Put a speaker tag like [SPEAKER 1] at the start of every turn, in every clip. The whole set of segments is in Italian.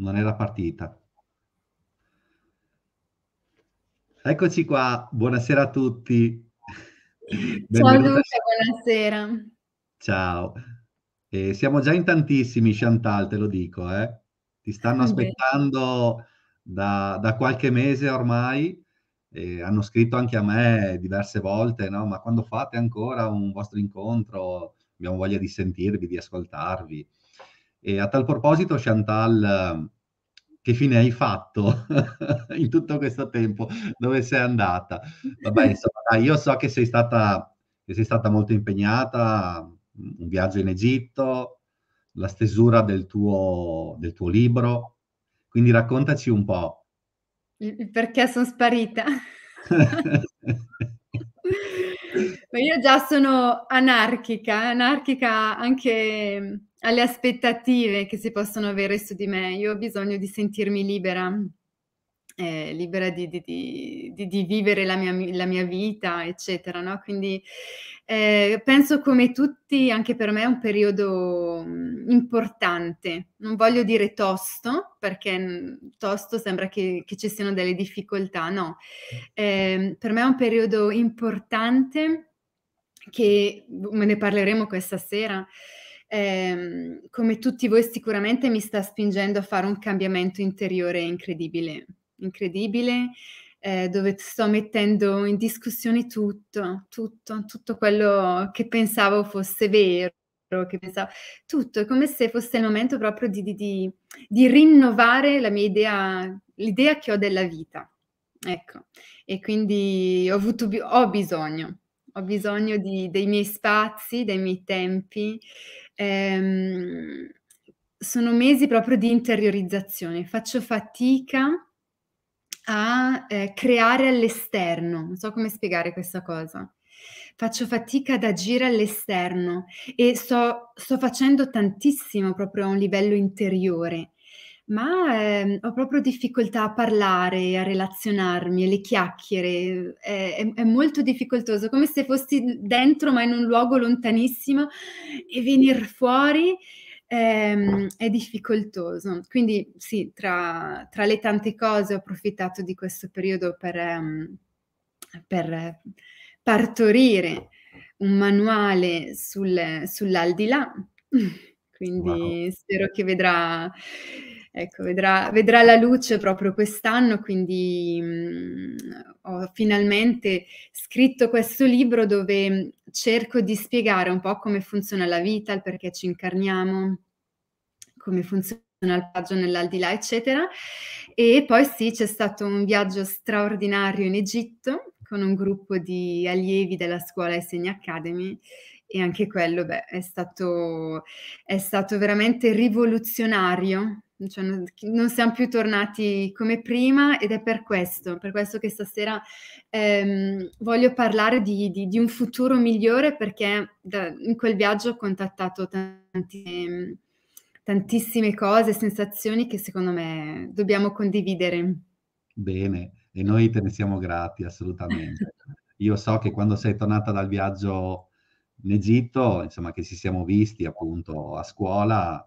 [SPEAKER 1] non era partita. Eccoci qua, buonasera a tutti. Ciao Luca,
[SPEAKER 2] buonasera.
[SPEAKER 1] Ciao. Eh, siamo già in tantissimi, Chantal, te lo dico, eh. Ti stanno aspettando da, da qualche mese ormai. Eh, hanno scritto anche a me diverse volte, no? Ma quando fate ancora un vostro incontro? Abbiamo voglia di sentirvi, di ascoltarvi. E a tal proposito, Chantal, che fine hai fatto in tutto questo tempo? Dove sei andata? Vabbè, insomma, io so che sei stata, che sei stata molto impegnata, un viaggio in Egitto, la stesura del tuo, del tuo libro, quindi raccontaci un po'.
[SPEAKER 2] Perché sono sparita? io già sono anarchica, anarchica anche alle aspettative che si possono avere su di me, io ho bisogno di sentirmi libera, eh, libera di, di, di, di, vivere la mia, la mia vita, eccetera. No? Quindi eh, penso come tutti, anche per me è un periodo mm, importante. Non voglio dire tosto, perché mm, tosto sembra che, che ci siano delle difficoltà, no. Eh, per me è un periodo importante che boh, me ne parleremo questa sera ehm, come tutti voi sicuramente mi sta spingendo a fare un cambiamento interiore incredibile, incredibile, eh, dove sto mettendo in discussione tutto, tutto, tutto quello che pensavo fosse vero che pensavo, tutto, è come se fosse il momento proprio di, di, di, di, rinnovare la mia idea, l'idea che ho della vita. Ecco, e quindi ho, avuto, ho bisogno, ho bisogno dei miei spazi, dei miei tempi, ehm, sono mesi proprio di interiorizzazione, faccio fatica a eh, creare all'esterno, non so come spiegare questa cosa. Faccio fatica ad agire all'esterno e sto, sto facendo tantissimo proprio a un livello interiore ma ehm, ho proprio difficoltà a parlare, a relazionarmi, le chiacchiere, è, è, è, molto difficoltoso, come se fossi dentro ma in un luogo lontanissimo e venire fuori ehm, è difficoltoso. Quindi sì, tra, tra, le tante cose ho approfittato di questo periodo per, ehm, per partorire un manuale sul, sull'aldilà. Quindi wow. spero che vedrà ecco, vedrà, vedrà, la luce proprio quest'anno, quindi mh, mm, ho finalmente scritto questo libro dove mm, cerco di spiegare un po' come funziona la vita, il perché ci incarniamo, come funziona al paggio nell'aldilà, eccetera. E poi sì, c'è stato un viaggio straordinario in Egitto con un gruppo di allievi della scuola Essenia Academy e anche quello beh, è, stato, è stato veramente rivoluzionario cioè non, non, siamo più tornati come prima ed è per questo, per questo che stasera ehm, voglio parlare di, di, di, un futuro migliore perché da, in quel viaggio ho contattato tanti, tantissime cose, sensazioni che secondo me dobbiamo condividere.
[SPEAKER 1] Bene, e noi te ne siamo grati assolutamente. Io so che quando sei tornata dal viaggio in Egitto, insomma che ci siamo visti appunto a scuola,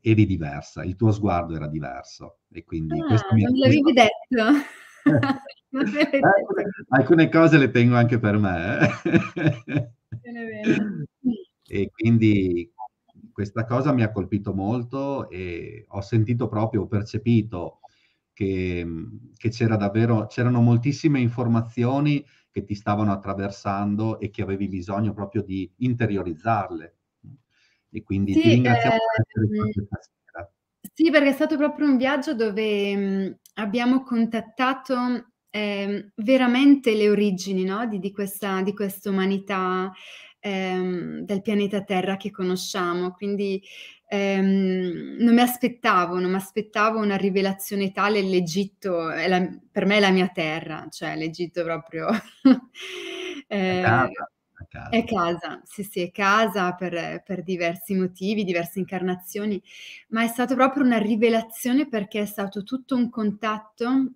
[SPEAKER 1] eri diversa, il tuo sguardo era diverso. E quindi ah, questo mi non l'avevi questo...
[SPEAKER 2] detto. eh,
[SPEAKER 1] alcune cose le tengo anche per me. Eh. e quindi questa cosa mi ha colpito molto e ho sentito proprio, ho percepito che, mm, che c'era davvero, c'erano moltissime informazioni che ti stavano attraversando e che avevi bisogno proprio di interiorizzarle e quindi sì, eh, mm. ti ringraziamo eh, per essere qui questa sera.
[SPEAKER 2] Sì, perché è stato proprio un viaggio dove mh, mm, abbiamo contattato eh, veramente le origini no? di, di, questa, umanità ehm, del pianeta Terra che conosciamo. Quindi ehm, non mi aspettavo, non mi aspettavo una rivelazione tale. L'Egitto, è la, per me è la mia terra, cioè l'Egitto proprio... eh, casa. È casa, sì, sì, è casa per, per diversi motivi, diverse incarnazioni, ma è stata proprio una rivelazione perché è stato tutto un contatto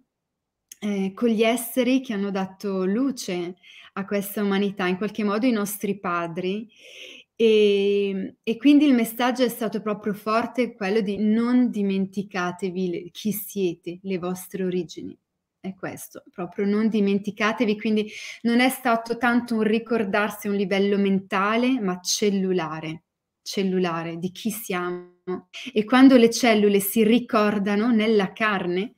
[SPEAKER 2] eh, con gli esseri che hanno dato luce a questa umanità, in qualche modo i nostri padri. E, e, quindi il messaggio è stato proprio forte quello di non dimenticatevi le, chi siete, le vostre origini è questo, proprio non dimenticatevi, quindi non è stato tanto un ricordarsi a un livello mentale, ma cellulare, cellulare di chi siamo. E quando le cellule si ricordano nella carne,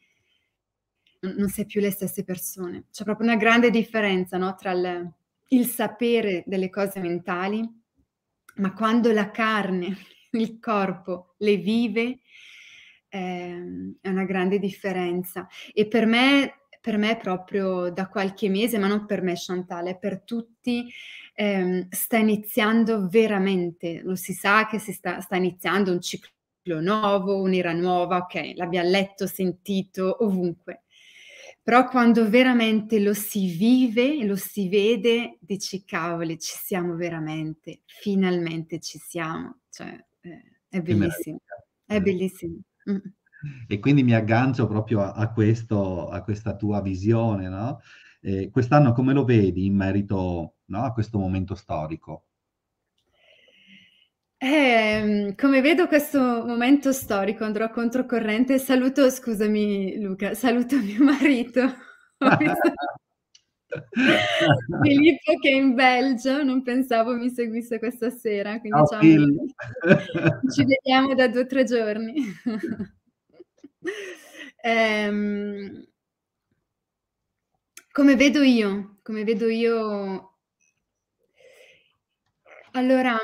[SPEAKER 2] non sei più le stesse persone. C'è proprio una grande differenza no? tra il, il sapere delle cose mentali, ma quando la carne, il corpo le vive, Ehm, è, una grande differenza. E per me per me proprio da qualche mese, ma non per me Chantal, per tutti, ehm, sta iniziando veramente, lo si sa che si sta, sta iniziando un ciclo nuovo, un'era nuova, ok, l'abbiamo letto, sentito, ovunque. Però quando veramente lo si vive, lo si vede, dici cavoli, ci siamo veramente, finalmente ci siamo. Cioè, eh, è bellissimo, è bellissimo. Mm.
[SPEAKER 1] E quindi mi aggancio proprio a, a, questo, a questa tua visione, no? Eh, quest'anno come lo vedi in merito no, a questo momento storico?
[SPEAKER 2] Eh, come vedo questo momento storico andrò controcorrente. Saluto, scusami Luca, saluto mio marito. Filippo che è in Belgio, non pensavo mi seguisse questa sera, quindi ah, ciao, ciao. ci vediamo da due o tre giorni. ehm, come vedo io, come vedo io, allora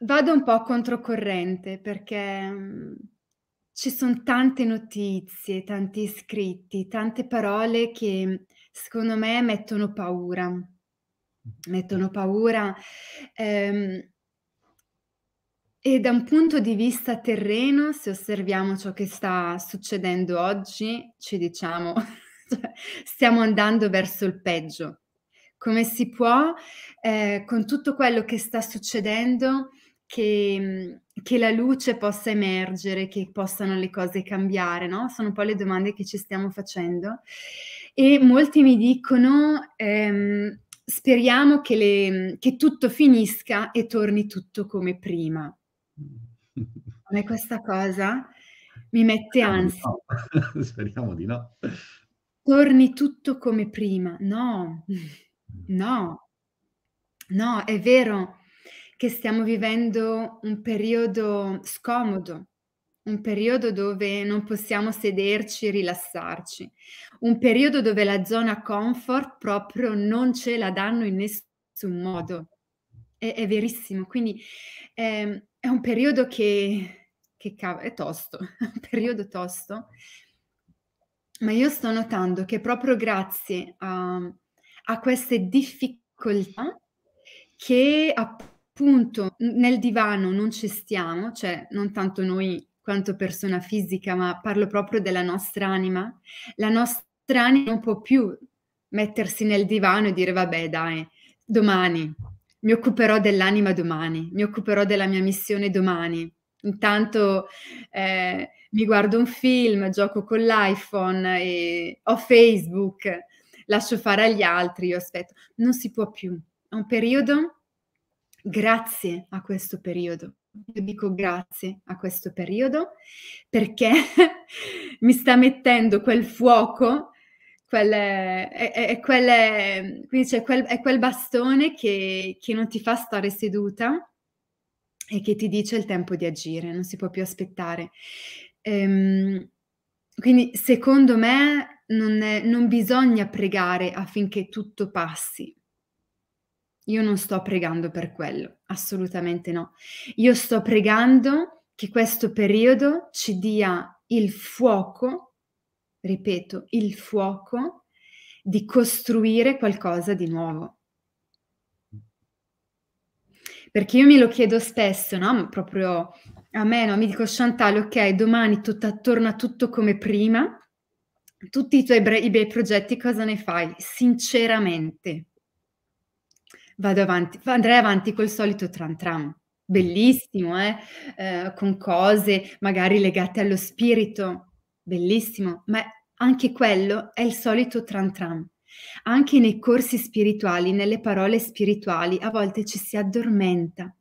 [SPEAKER 2] vado un po' controcorrente perché ci sono tante notizie, tanti iscritti, tante parole che secondo me mettono paura. Mettono paura. Ehm, e da un punto di vista terreno, se osserviamo ciò che sta succedendo oggi, ci diciamo, cioè, stiamo andando verso il peggio. Come si può, eh, con tutto quello che sta succedendo, che, mhmm, che, la luce possa emergere, che possano le cose cambiare, no? Sono un po' le domande che ci stiamo facendo. E molti mi dicono, ehm, speriamo che, le, mhmm, che tutto finisca e torni tutto come prima. A me questa cosa mi mette ansia.
[SPEAKER 1] Speriamo di no.
[SPEAKER 2] Torni tutto come prima. No, mm. no, no, è vero che stiamo vivendo un periodo scomodo, un periodo dove non possiamo sederci e rilassarci, un periodo dove la zona comfort proprio non ce la danno in nessun modo. È, è verissimo, quindi eh, è un periodo che, che cav- è tosto, è un periodo tosto, ma io sto notando che proprio grazie a, a queste difficoltà che appunto Punto, nel divano non ci stiamo, cioè non tanto noi quanto persona fisica, ma parlo proprio della nostra anima. La nostra anima non può più mettersi nel divano e dire vabbè dai, domani mi occuperò dell'anima domani, mi occuperò della mia missione domani. Intanto eh, mi guardo un film, gioco con l'iPhone, e ho Facebook, lascio fare agli altri, io aspetto. Non si può più. È un periodo grazie a questo periodo. Io dico grazie a questo periodo perché mi sta mettendo quel fuoco, quel, è, è, è, quel, quel, è quel, bastone che, che non ti fa stare seduta e che ti dice il tempo di agire, non si può più aspettare. Ehm, quindi secondo me non, è, non, bisogna pregare affinché tutto passi, io non sto pregando per quello, assolutamente no. Io sto pregando che questo periodo ci dia il fuoco, ripeto, il fuoco di costruire qualcosa di nuovo. Perché io me lo chiedo spesso, no? Proprio a me, no? Mi dico Chantal, ok, domani tutta, torna tutto come prima, tutti i tuoi bei progetti cosa ne fai? Sinceramente, vado avanti, andrei avanti col solito tran tram, bellissimo, eh? Eh, con cose magari legate allo spirito, bellissimo, ma anche quello è il solito tran tram. Anche nei corsi spirituali, nelle parole spirituali, a volte ci si addormenta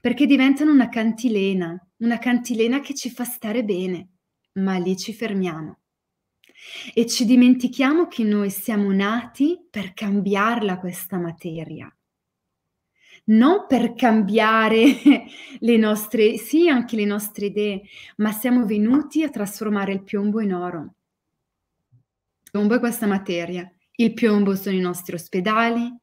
[SPEAKER 2] perché diventano una cantilena, una cantilena che ci fa stare bene, ma lì ci fermiamo. E ci dimentichiamo che noi siamo nati per cambiarla questa materia, non per cambiare le nostre, sì, anche le nostre idee, ma siamo venuti a trasformare il piombo in oro. Il piombo è questa materia, il piombo sono i nostri ospedali,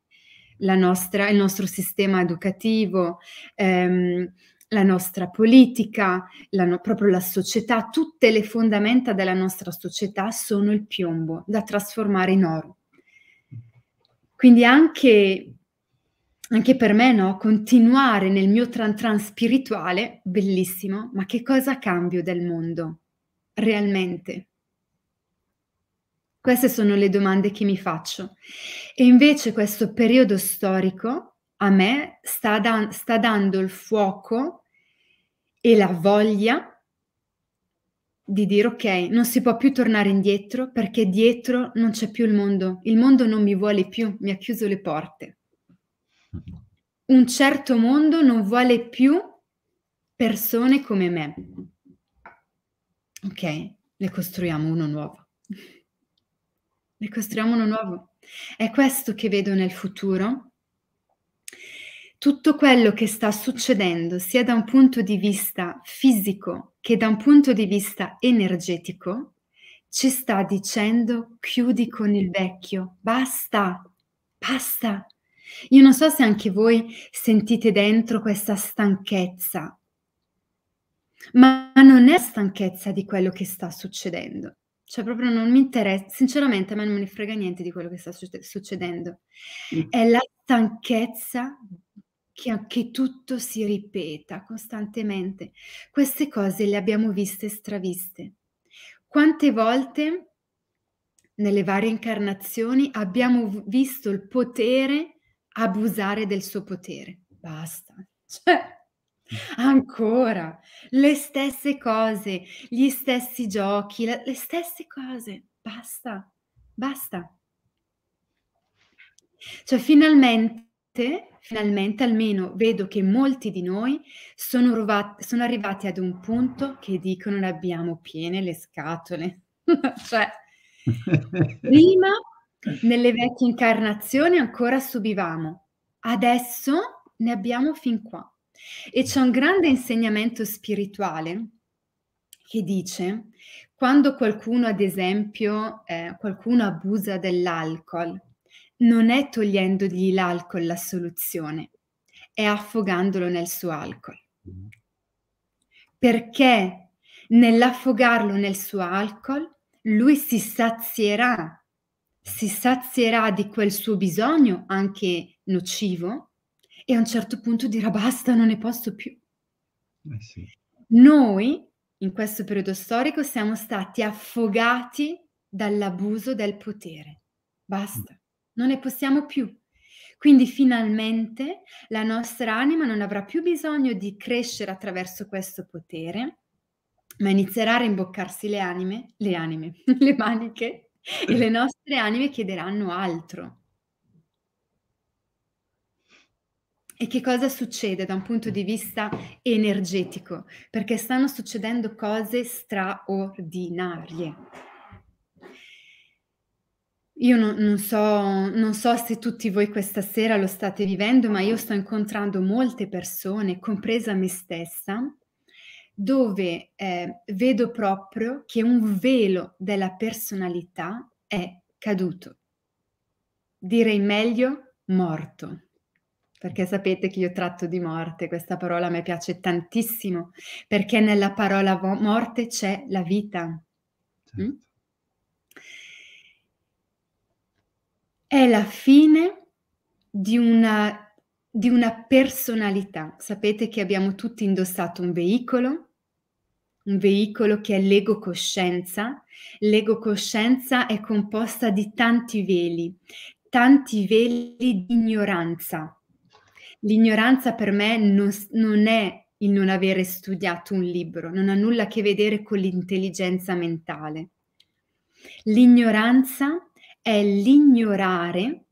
[SPEAKER 2] nostra, il nostro sistema educativo, ehm, la nostra politica, la no, proprio la società, tutte le fondamenta della nostra società sono il piombo da trasformare in oro. Quindi anche anche per me, no? Continuare nel mio tran tran spirituale, bellissimo, ma che cosa cambio del mondo? Realmente? Queste sono le domande che mi faccio. E invece questo periodo storico a me sta, da- sta dando il fuoco e la voglia di dire ok, non si può più tornare indietro perché dietro non c'è più il mondo, il mondo non mi vuole più, mi ha chiuso le porte un certo mondo non vuole più persone come me. Ok, ne costruiamo uno nuovo. ne costruiamo uno nuovo. È questo che vedo nel futuro. Tutto quello che sta succedendo, sia da un punto di vista fisico che da un punto di vista energetico, ci sta dicendo chiudi con il vecchio, basta, basta, io non so se anche voi sentite dentro questa stanchezza, ma non è stanchezza di quello che sta succedendo. Cioè proprio non mi interessa, sinceramente a me non me ne frega niente di quello che sta succedendo. Mm. È la stanchezza che, che tutto si ripeta costantemente. Queste cose le abbiamo viste e straviste. Quante volte nelle varie incarnazioni abbiamo visto il potere abusare del suo potere. Basta. Cioè, mm. ancora le stesse cose, gli stessi giochi, le stesse cose. Basta. Basta. Cioè, finalmente finalmente almeno vedo che molti di noi sono, ruvati, sono, arrivati ad un punto che dicono ne abbiamo piene le scatole. cioè, prima nelle vecchie incarnazioni ancora subivamo, adesso ne abbiamo fin qua. E c'è un grande insegnamento spirituale che dice, quando qualcuno, ad esempio, eh, qualcuno abusa dell'alcol, non è togliendogli l'alcol la soluzione, è affogandolo nel suo alcol. Perché nell'affogarlo nel suo alcol, lui si sazierà si sazierà di quel suo bisogno anche nocivo e a un certo punto dirà basta, non ne posso più.
[SPEAKER 1] Eh sì.
[SPEAKER 2] Noi in questo periodo storico siamo stati affogati dall'abuso del potere. Basta, mm. non ne possiamo più. Quindi finalmente la nostra anima non avrà più bisogno di crescere attraverso questo potere, ma inizierà a rimboccarsi le anime, le anime, le maniche e le nostre anime chiederanno altro. E che cosa succede da un punto di vista energetico? Perché stanno succedendo cose straordinarie. Io non, non, so, non, so, se tutti voi questa sera lo state vivendo, ma io sto incontrando molte persone, compresa me stessa, dove eh, vedo proprio che un velo della personalità è caduto. Direi meglio morto, perché sapete che io tratto di morte, questa parola a me piace tantissimo, perché nella parola vo- morte c'è la vita. Mm? Certo. Mm? È la fine di una, di una personalità. Sapete che abbiamo tutti indossato un veicolo, un veicolo che è l'ego coscienza. L'ego coscienza è composta di tanti veli, tanti veli di ignoranza. L'ignoranza per me non, non è il non avere studiato un libro, non ha nulla a che vedere con l'intelligenza mentale. L'ignoranza è l'ignorare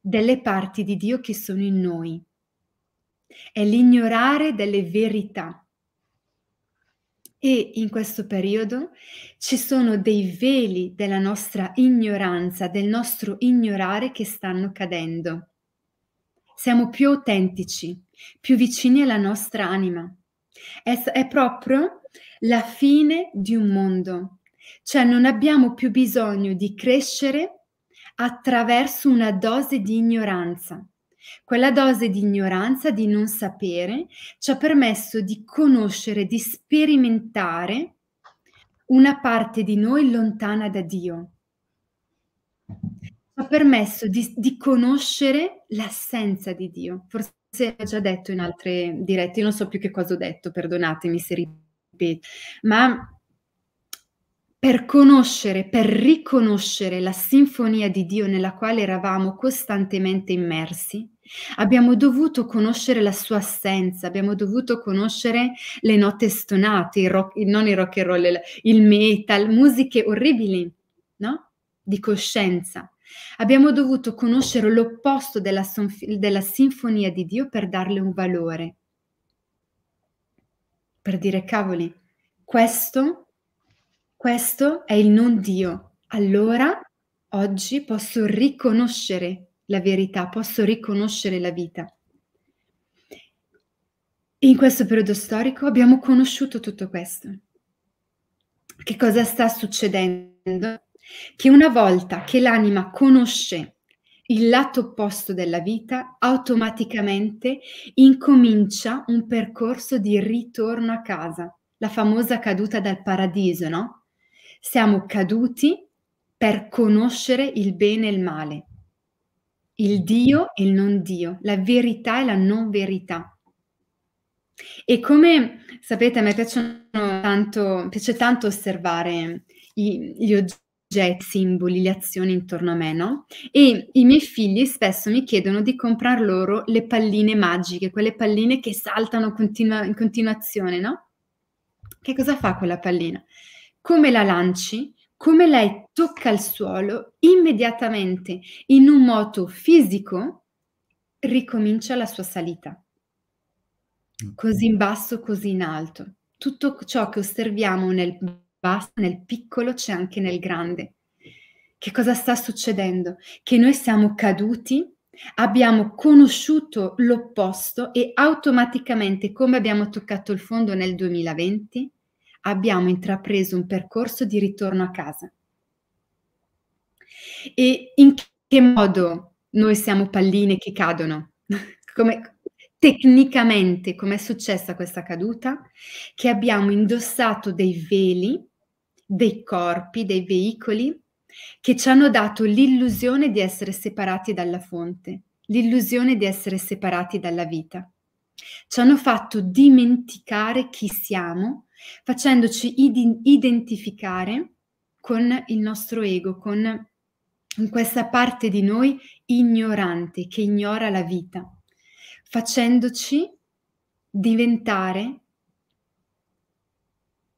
[SPEAKER 2] delle parti di Dio che sono in noi, è l'ignorare delle verità e in questo periodo ci sono dei veli della nostra ignoranza, del nostro ignorare che stanno cadendo. Siamo più autentici, più vicini alla nostra anima. È, è proprio la fine di un mondo, cioè non abbiamo più bisogno di crescere attraverso una dose di ignoranza. Quella dose di ignoranza, di non sapere, ci ha permesso di conoscere, di sperimentare una parte di noi lontana da Dio. Ci ha permesso di, di conoscere l'assenza di Dio. Forse l'ho già detto in altre dirette, io non so più che cosa ho detto, perdonatemi se ripeto, ma per conoscere, per riconoscere la sinfonia di Dio nella quale eravamo costantemente immersi, Abbiamo dovuto conoscere la sua assenza, abbiamo dovuto conoscere le note stonate, il rock, non il rock and roll, il metal, musiche orribili, no? Di coscienza. Abbiamo dovuto conoscere l'opposto della, della sinfonia di Dio per darle un valore. Per dire, cavoli, questo, questo è il non Dio. Allora, oggi posso riconoscere la verità, posso riconoscere la vita. in questo periodo storico abbiamo conosciuto tutto questo. Che cosa sta succedendo? Che una volta che l'anima conosce il lato opposto della vita, automaticamente incomincia un percorso di ritorno a casa, la famosa caduta dal paradiso, no? Siamo caduti per conoscere il bene e il male il Dio e il non Dio, la verità e la non verità. E come sapete, a me tanto, piace tanto osservare i, gli oggetti, i simboli, le azioni intorno a me, no? E i miei figli spesso mi chiedono di comprar loro le palline magiche, quelle palline che saltano continua, in continuazione, no? Che cosa fa quella pallina? Come la lanci? Come la tocca il suolo, immediatamente in un moto fisico ricomincia la sua salita. Così in basso, così in alto. Tutto ciò che osserviamo nel basso, nel piccolo, c'è anche nel grande. Che cosa sta succedendo? Che noi siamo caduti, abbiamo conosciuto l'opposto e automaticamente, come abbiamo toccato il fondo nel 2020, abbiamo intrapreso un percorso di ritorno a casa e in che modo noi siamo palline che cadono, come, tecnicamente come è successa questa caduta, che abbiamo indossato dei veli, dei corpi, dei veicoli che ci hanno dato l'illusione di essere separati dalla fonte, l'illusione di essere separati dalla vita. Ci hanno fatto dimenticare chi siamo, facendoci id- identificare con il nostro ego, con in questa parte di noi ignorante che ignora la vita, facendoci diventare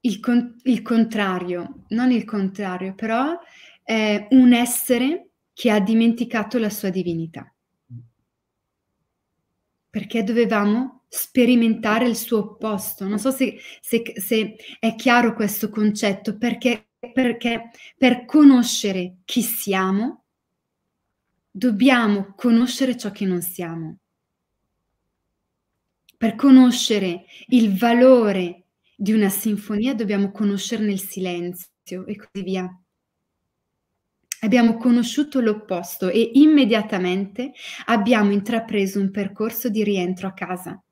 [SPEAKER 2] il, con- il contrario, non il contrario, però eh, un essere che ha dimenticato la sua divinità. Perché dovevamo sperimentare il suo opposto. Non so se, se, se è chiaro questo concetto, perché perché per conoscere chi siamo, dobbiamo conoscere ciò che non siamo. Per conoscere il valore di una sinfonia dobbiamo conoscerne il silenzio e così via. Abbiamo conosciuto l'opposto e immediatamente abbiamo intrapreso un percorso di rientro a casa.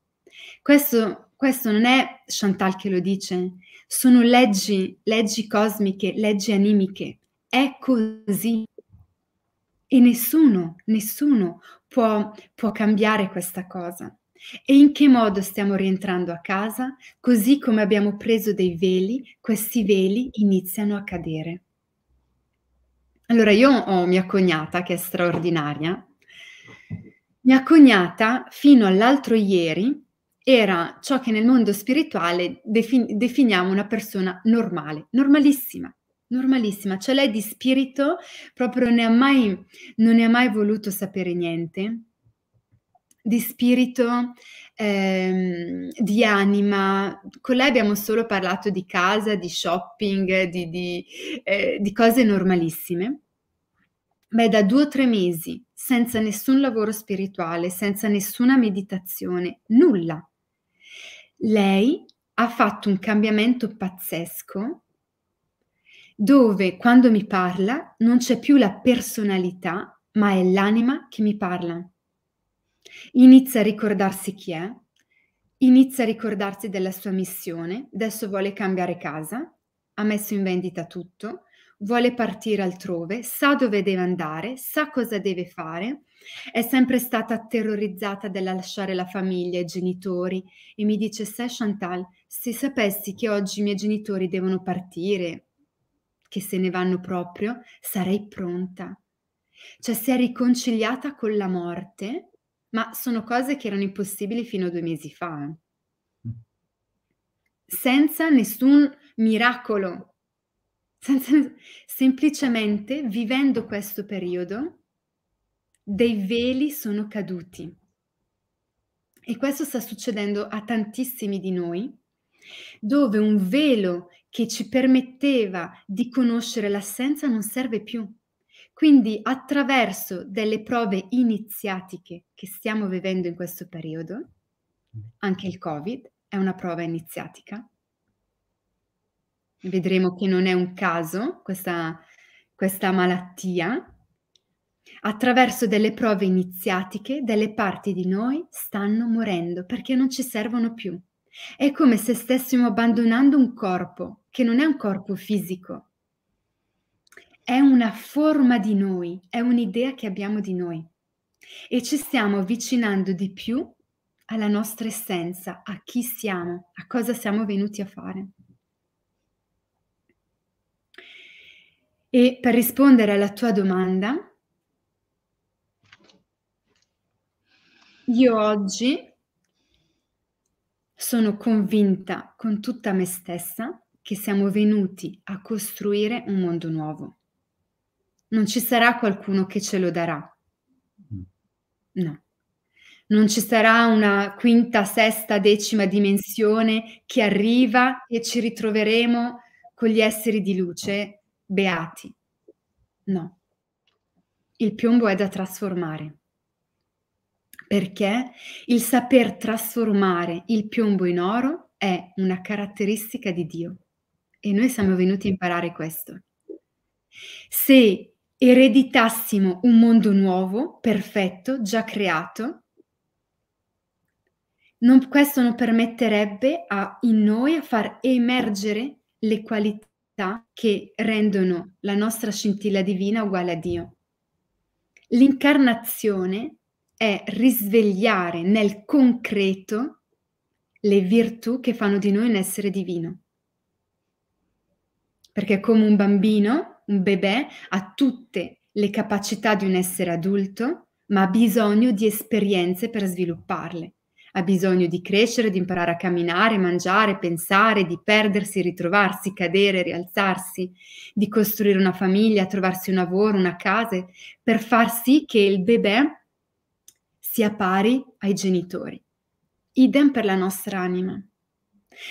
[SPEAKER 2] Questo, questo non è Chantal che lo dice, sono leggi, leggi cosmiche, leggi animiche. È così. E nessuno, nessuno può, può cambiare questa cosa. E in che modo stiamo rientrando a casa? Così come abbiamo preso dei veli, questi veli iniziano a cadere. Allora, io ho mia cognata che è straordinaria. Mia cognata, fino all'altro ieri, era ciò che nel mondo spirituale defin- definiamo una persona normale, normalissima, normalissima, cioè lei di spirito proprio ne mai, non ne ha mai voluto sapere niente, di spirito, ehm, di anima, con lei abbiamo solo parlato di casa, di shopping, di, di, eh, di cose normalissime. Beh, da due o tre mesi senza nessun lavoro spirituale, senza nessuna meditazione, nulla, lei ha fatto un cambiamento pazzesco dove quando mi parla non c'è più la personalità, ma è l'anima che mi parla. Inizia a ricordarsi chi è, inizia a ricordarsi della sua missione, adesso vuole cambiare casa, ha messo in vendita tutto, vuole partire altrove, sa dove deve andare, sa cosa deve fare è sempre stata terrorizzata dalla lasciare la famiglia e i genitori e mi dice, sai Chantal, se sapessi che oggi i miei genitori devono partire, che se ne vanno proprio, sarei pronta. Cioè si è riconciliata con la morte, ma sono cose che erano impossibili fino a due mesi fa. Mm. Senza nessun miracolo, senza, semplicemente vivendo questo periodo dei veli sono caduti. E questo sta succedendo a tantissimi di noi, dove un velo che ci permetteva di conoscere l'assenza non serve più. Quindi attraverso delle prove iniziatiche che stiamo vivendo in questo periodo, anche il Covid è una prova iniziatica. Vedremo che non è un caso questa, questa malattia, Attraverso delle prove iniziatiche, delle parti di noi stanno morendo perché non ci servono più. È come se stessimo abbandonando un corpo che non è un corpo fisico. È una forma di noi, è un'idea che abbiamo di noi e ci stiamo avvicinando di più alla nostra essenza, a chi siamo, a cosa siamo venuti a fare. E per rispondere alla tua domanda, Io oggi sono convinta con tutta me stessa che siamo venuti a costruire un mondo nuovo. Non ci sarà qualcuno che ce lo darà. Mm. No. Non ci sarà una quinta, sesta, decima dimensione che arriva e ci ritroveremo con gli esseri di luce beati. No. Il piombo è da trasformare perché il saper trasformare il piombo in oro è una caratteristica di Dio e noi siamo venuti a imparare questo. Se ereditassimo un mondo nuovo, perfetto, già creato, non, questo non permetterebbe a, in noi a far emergere le qualità che rendono la nostra scintilla divina uguale a Dio. L'incarnazione è risvegliare nel concreto le virtù che fanno di noi un essere divino. Perché come un bambino, un bebè, ha tutte le capacità di un essere adulto, ma ha bisogno di esperienze per svilupparle. Ha bisogno di crescere, di imparare a camminare, mangiare, pensare, di perdersi, ritrovarsi, cadere, rialzarsi, di costruire una famiglia, trovarsi un lavoro, una casa, per far sì che il bebè sia pari ai genitori. Idem per la nostra anima.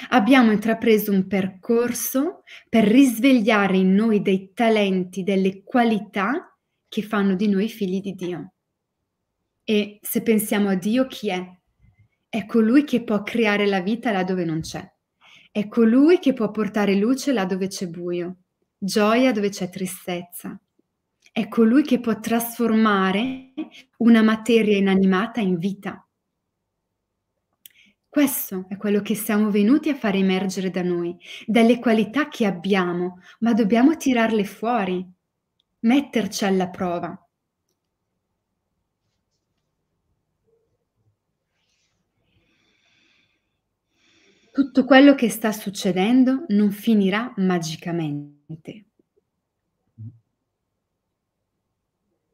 [SPEAKER 2] Abbiamo intrapreso un percorso per risvegliare in noi dei talenti, delle qualità che fanno di noi figli di Dio. E se pensiamo a Dio, chi è? È colui che può creare la vita là dove non c'è. È colui che può portare luce là dove c'è buio, gioia dove c'è tristezza, è colui che può trasformare una materia inanimata in vita. Questo è quello che siamo venuti a far emergere da noi, dalle qualità che abbiamo, ma dobbiamo tirarle fuori, metterci alla prova. Tutto quello che sta succedendo non finirà magicamente.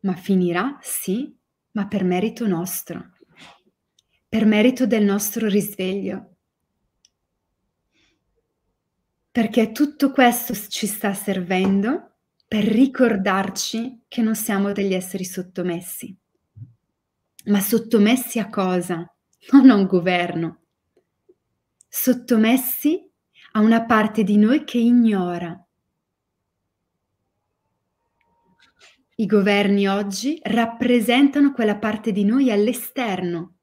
[SPEAKER 2] ma finirà sì, ma per merito nostro, per merito del nostro risveglio. Perché tutto questo ci sta servendo per ricordarci che non siamo degli esseri sottomessi. Ma sottomessi a cosa? Non a un governo. Sottomessi a una parte di noi che ignora I governi oggi rappresentano quella parte di noi all'esterno.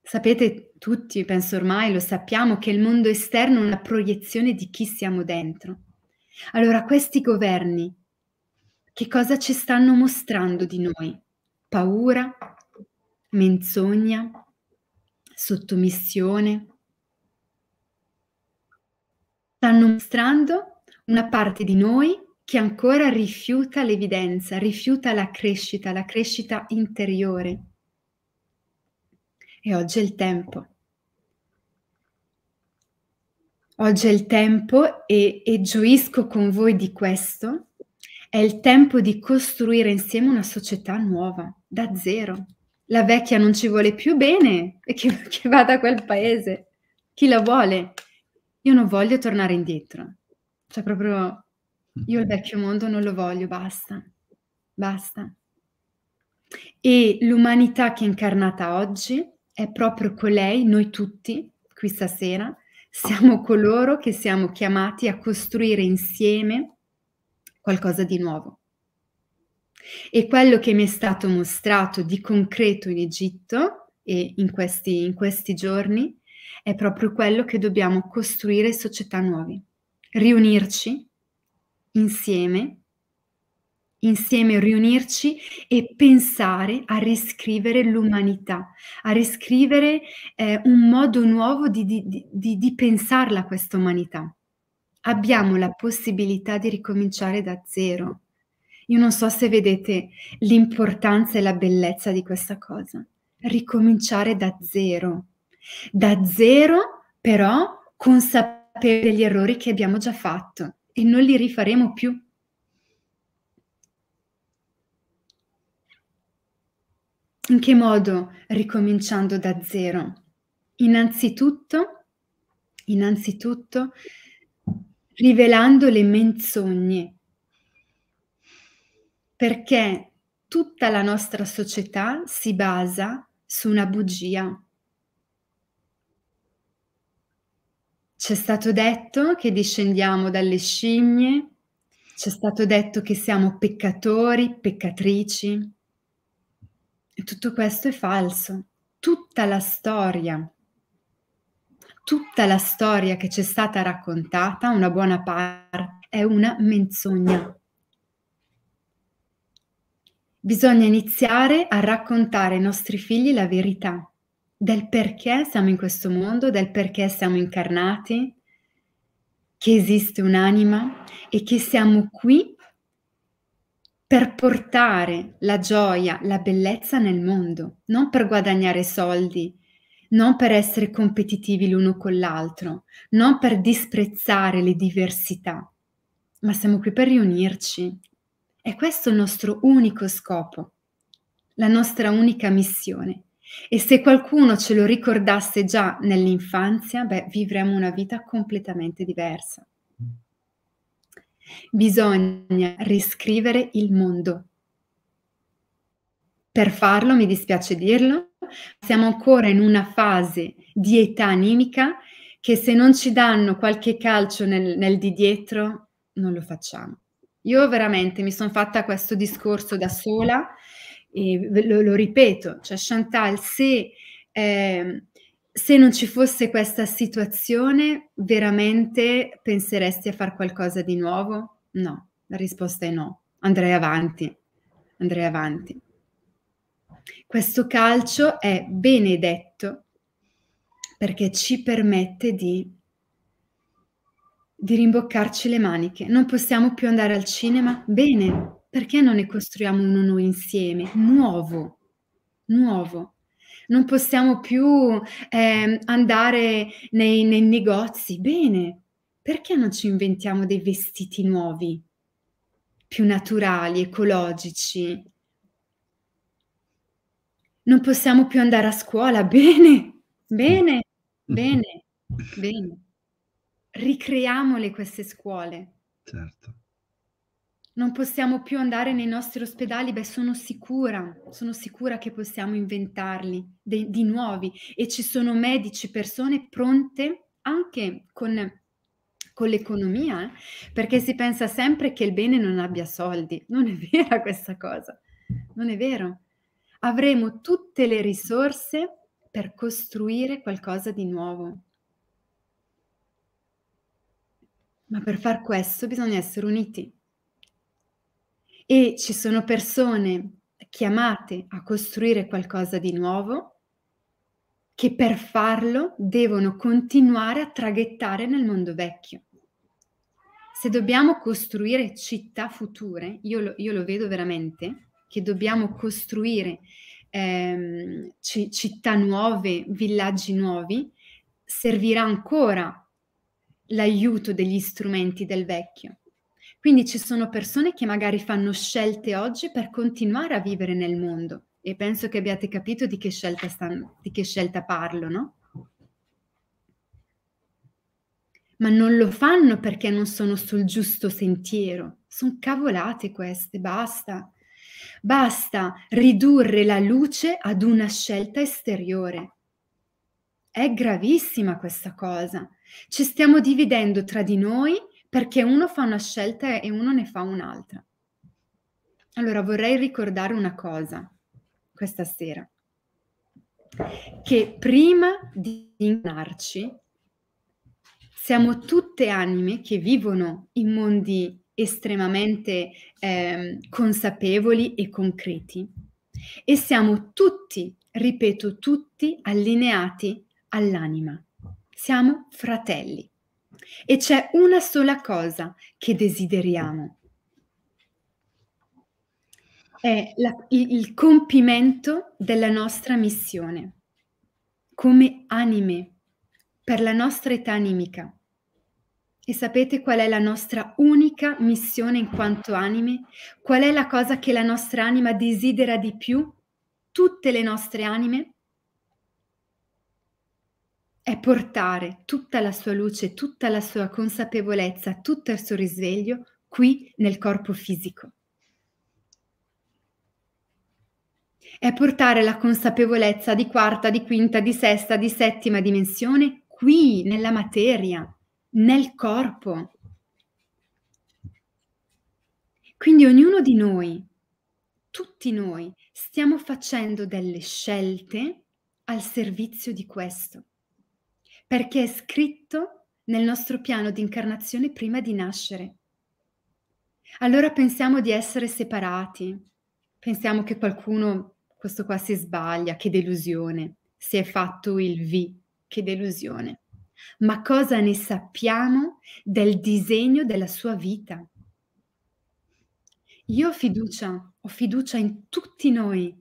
[SPEAKER 2] Sapete tutti, penso ormai lo sappiamo, che il mondo esterno è una proiezione di chi siamo dentro. Allora questi governi, che cosa ci stanno mostrando di noi? Paura, menzogna, sottomissione. Stanno mostrando una parte di noi che ancora rifiuta l'evidenza, rifiuta la crescita, la crescita interiore. E oggi è il tempo. Oggi è il tempo e, e gioisco con voi di questo. È il tempo di costruire insieme una società nuova, da zero. La vecchia non ci vuole più bene e che, che vada a quel paese. Chi la vuole? Io non voglio tornare indietro. Cioè proprio io il vecchio mondo non lo voglio, basta, basta. E l'umanità che è incarnata oggi è proprio colei, noi tutti, qui stasera, siamo coloro che siamo chiamati a costruire insieme qualcosa di nuovo. E quello che mi è stato mostrato di concreto in Egitto e in questi, in questi giorni è proprio quello che dobbiamo costruire società nuove, riunirci insieme, insieme riunirci e pensare a riscrivere l'umanità, a riscrivere eh, un modo nuovo di, di, di, di pensarla questa umanità. Abbiamo la possibilità di ricominciare da zero. Io non so se vedete l'importanza e la bellezza di questa cosa. Ricominciare da zero. Da zero, però, consapevoli degli errori che abbiamo già fatto e non li rifaremo più. In che modo? Ricominciando da zero. Innanzitutto, innanzitutto, rivelando le menzogne, perché tutta la nostra società si basa su una bugia. C'è stato detto che discendiamo dalle scimmie, c'è stato detto che siamo peccatori, peccatrici. E tutto questo è falso. Tutta la storia, tutta la storia che ci è stata raccontata, una buona parte, è una menzogna. Bisogna iniziare a raccontare ai nostri figli la verità del perché siamo in questo mondo, del perché siamo incarnati, che esiste un'anima e che siamo qui per portare la gioia, la bellezza nel mondo, non per guadagnare soldi, non per essere competitivi l'uno con l'altro, non per disprezzare le diversità, ma siamo qui per riunirci. E questo è il nostro unico scopo, la nostra unica missione. E se qualcuno ce lo ricordasse già nell'infanzia, beh, vivremmo una vita completamente diversa. Bisogna riscrivere il mondo. Per farlo, mi dispiace dirlo, siamo ancora in una fase di età animica che se non ci danno qualche calcio nel, nel di dietro, non lo facciamo. Io veramente mi sono fatta questo discorso da sola eh, lo, lo, ripeto, cioè Chantal, se, eh, se, non ci fosse questa situazione, veramente penseresti a fare qualcosa di nuovo? No, la risposta è no, andrei avanti, andrei avanti. Questo calcio è benedetto perché ci permette di, di rimboccarci le maniche. Non possiamo più andare al cinema? Bene, perché non ne costruiamo uno noi insieme, nuovo, nuovo? Non possiamo più eh, andare nei, nei negozi, bene, perché non ci inventiamo dei vestiti nuovi, più naturali, ecologici? Non possiamo più andare a scuola, bene, bene, bene, bene. Ricreamole queste scuole. Certo non possiamo più andare nei nostri ospedali, beh sono sicura, sono sicura che possiamo inventarli de- di nuovi e ci sono medici, persone pronte anche con, con l'economia, eh? perché si pensa sempre che il bene non abbia soldi. Non è vera questa cosa, non è vero. Avremo tutte le risorse per costruire qualcosa di nuovo. Ma per far questo bisogna essere uniti e ci sono persone chiamate a costruire qualcosa di nuovo che per farlo devono continuare a traghettare nel mondo vecchio. Se dobbiamo costruire città future, io lo, io lo vedo veramente, che dobbiamo costruire ehm, c- città nuove, villaggi nuovi, servirà ancora l'aiuto degli strumenti del vecchio. Quindi ci sono persone che magari fanno scelte oggi per continuare a vivere nel mondo e penso che abbiate capito di che scelta, stanno, di che scelta parlo, no? Ma non lo fanno perché non sono sul giusto sentiero. Sono cavolate queste, basta. Basta ridurre la luce ad una scelta esteriore. È gravissima questa cosa. Ci stiamo dividendo tra di noi perché uno fa una scelta e uno ne fa un'altra. Allora vorrei ricordare una cosa questa sera, che prima di ingannarci siamo tutte anime che vivono in mondi estremamente eh, consapevoli e concreti e siamo tutti, ripeto tutti, allineati all'anima. Siamo fratelli e c'è una sola cosa che desideriamo. È la, il, il compimento della nostra missione come anime per la nostra età animica. E sapete qual è la nostra unica missione in quanto anime? Qual è la cosa che la nostra anima desidera di più? Tutte le nostre anime? è portare tutta la sua luce, tutta la sua consapevolezza, tutto il suo risveglio qui nel corpo fisico. È portare la consapevolezza di quarta, di quinta, di sesta, di settima dimensione qui nella materia, nel corpo. Quindi ognuno di noi, tutti noi, stiamo facendo delle scelte al servizio di questo perché è scritto nel nostro piano di incarnazione prima di nascere. Allora pensiamo di essere separati, pensiamo che qualcuno, questo qua si sbaglia, che delusione, si è fatto il V, che delusione. Ma cosa ne sappiamo del disegno della sua vita? Io ho fiducia, ho fiducia in tutti noi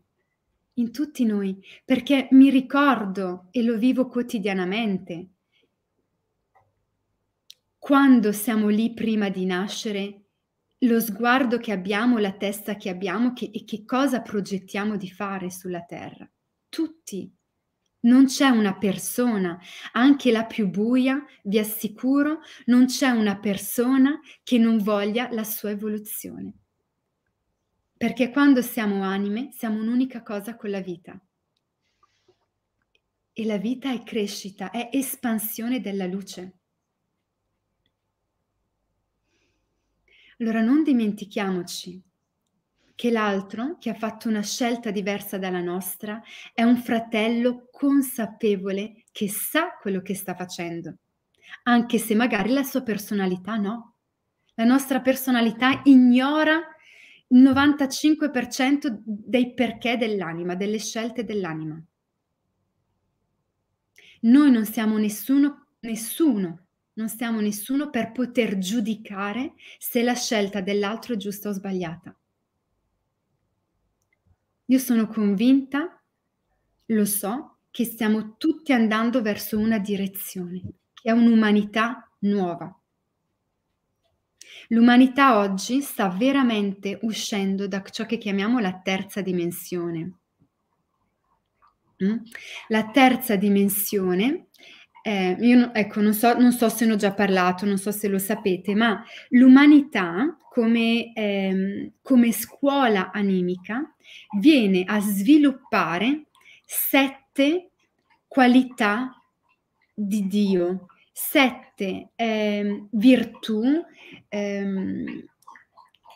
[SPEAKER 2] in tutti noi, perché mi ricordo e lo vivo quotidianamente. Quando siamo lì prima di nascere, lo sguardo che abbiamo, la testa che abbiamo che, e che cosa progettiamo di fare sulla terra. Tutti. Non c'è una persona, anche la più buia, vi assicuro, non c'è una persona che non voglia la sua evoluzione. Perché quando siamo anime siamo un'unica cosa con la vita. E la vita è crescita, è espansione della luce. Allora non dimentichiamoci che l'altro, che ha fatto una scelta diversa dalla nostra, è un fratello consapevole che sa quello che sta facendo, anche se magari la sua personalità no. La nostra personalità ignora 95% dei perché dell'anima, delle scelte dell'anima. Noi non siamo nessuno, nessuno, non siamo nessuno per poter giudicare se la scelta dell'altro è giusta o sbagliata. Io sono convinta, lo so, che stiamo tutti andando verso una direzione, che è un'umanità nuova, L'umanità oggi sta veramente uscendo da ciò che chiamiamo la terza dimensione. Mm? La terza dimensione, eh, io ecco, non so, non so, se ne ho già parlato, non so se lo sapete, ma l'umanità come, eh, come scuola animica viene a sviluppare sette qualità di Dio, sette eh, virtù, ehm,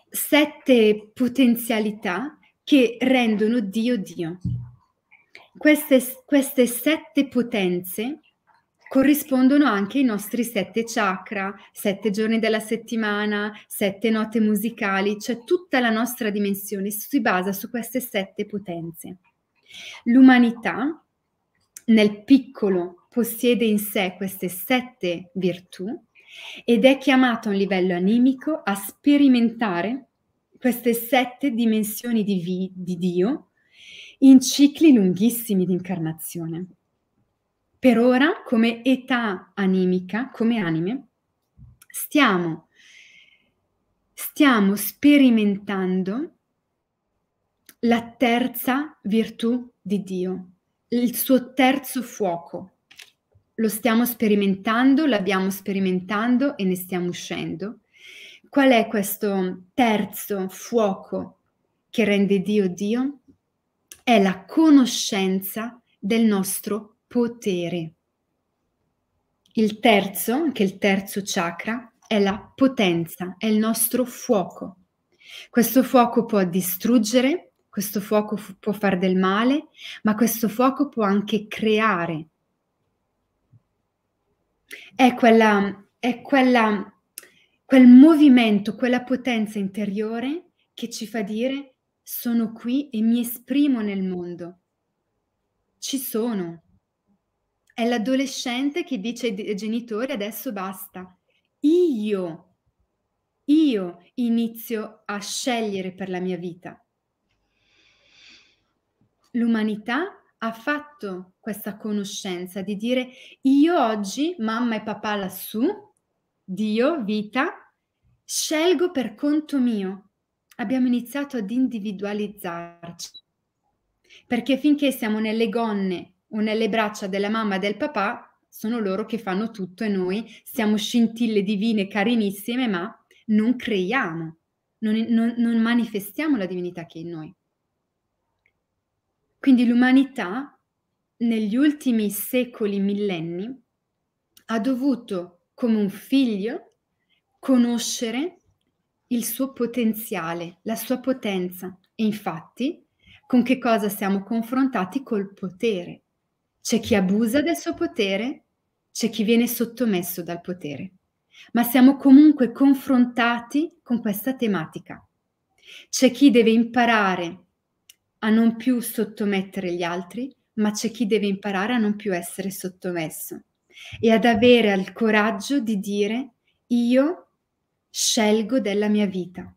[SPEAKER 2] sette potenzialità che rendono Dio Dio. Queste, queste sette potenze corrispondono anche ai nostri sette chakra, sette giorni della settimana, sette note musicali, cioè tutta la nostra dimensione si basa su queste sette potenze. L'umanità, nel piccolo possiede in sé queste sette virtù ed è chiamato a un livello animico a sperimentare queste sette dimensioni di, vi- di Dio in cicli lunghissimi di incarnazione. Per ora, come età animica, come anime, stiamo, stiamo sperimentando la terza virtù di Dio, il suo terzo fuoco, lo stiamo sperimentando, l'abbiamo sperimentando e ne stiamo uscendo. Qual è questo terzo fuoco che rende Dio Dio? È la conoscenza del nostro potere. Il terzo, che è il terzo chakra, è la potenza, è il nostro fuoco. Questo fuoco può distruggere, questo fuoco fu- può fare del male, ma questo fuoco può anche creare, è quella, è quella, quel movimento, quella potenza interiore che ci fa dire sono qui e mi esprimo nel mondo. Ci sono. È l'adolescente che dice ai genitori adesso basta. Io, io inizio a scegliere per la mia vita. L'umanità ha fatto questa conoscenza di dire io oggi, mamma e papà lassù, Dio, vita, scelgo per conto mio. Abbiamo iniziato ad individualizzarci. Perché finché siamo nelle gonne o nelle braccia della mamma e del papà, sono loro che fanno tutto e noi siamo scintille divine carinissime, ma non creiamo, non, non, non manifestiamo la divinità che è in noi. Quindi l'umanità negli ultimi secoli, millenni, ha dovuto, come un figlio, conoscere il suo potenziale, la sua potenza. E infatti, con che cosa siamo confrontati? Col potere. C'è chi abusa del suo potere, c'è chi viene sottomesso dal potere. Ma siamo comunque confrontati con questa tematica. C'è chi deve imparare a non più sottomettere gli altri, ma c'è chi deve imparare a non più essere sottomesso e ad avere il coraggio di dire io scelgo della mia vita.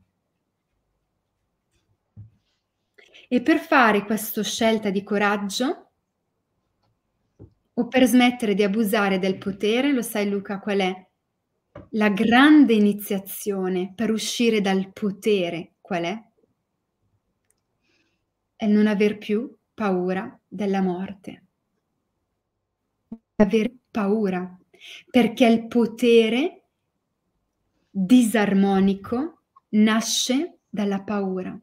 [SPEAKER 2] E per fare questa scelta di coraggio o per smettere di abusare del potere, lo sai Luca qual è? La grande iniziazione per uscire dal potere qual è? è non aver più paura della morte. Aver paura, perché il potere disarmonico nasce dalla paura.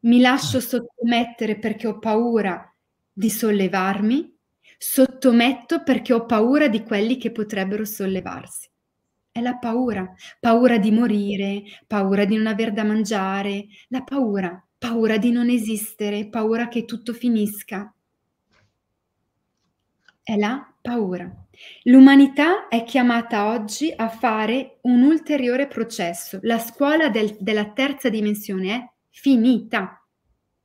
[SPEAKER 2] Mi lascio sottomettere perché ho paura di sollevarmi, sottometto perché ho paura di quelli che potrebbero sollevarsi. È la paura, paura di morire, paura di non aver da mangiare, la paura paura di non esistere, paura che tutto finisca. È la paura. L'umanità è chiamata oggi a fare un ulteriore processo. La scuola del, della terza dimensione è finita,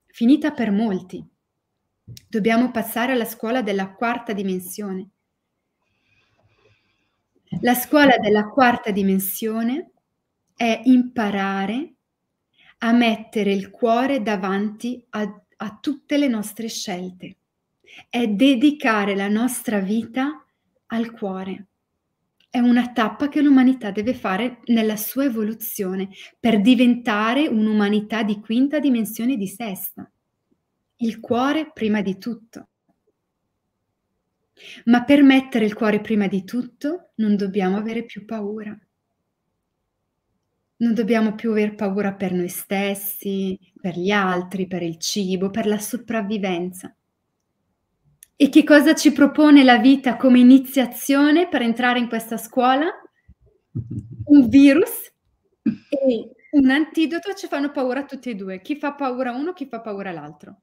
[SPEAKER 2] finita per molti. Dobbiamo passare alla scuola della quarta dimensione. La scuola della quarta dimensione è imparare a mettere il cuore davanti a, a tutte le nostre scelte, è dedicare la nostra vita al cuore. È una tappa che l'umanità deve fare nella sua evoluzione per diventare un'umanità di quinta dimensione di sesta. Il cuore prima di tutto. Ma per mettere il cuore prima di tutto non dobbiamo avere più paura. Non dobbiamo più aver paura per noi stessi, per gli altri, per il cibo, per la sopravvivenza. E che cosa ci propone la vita come iniziazione per entrare in questa scuola? Un virus e un antidoto ci fanno paura tutti e due. Chi fa paura uno, chi fa paura l'altro.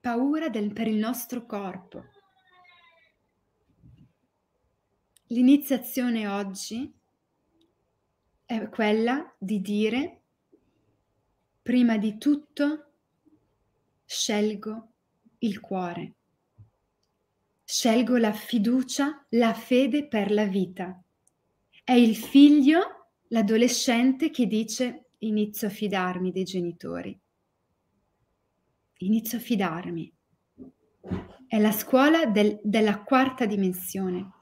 [SPEAKER 2] Paura del, per il nostro corpo. L'iniziazione oggi è quella di dire, prima di tutto, scelgo il cuore, scelgo la fiducia, la fede per la vita. È il figlio, l'adolescente che dice inizio a fidarmi dei genitori, inizio a fidarmi. È la scuola del, della quarta dimensione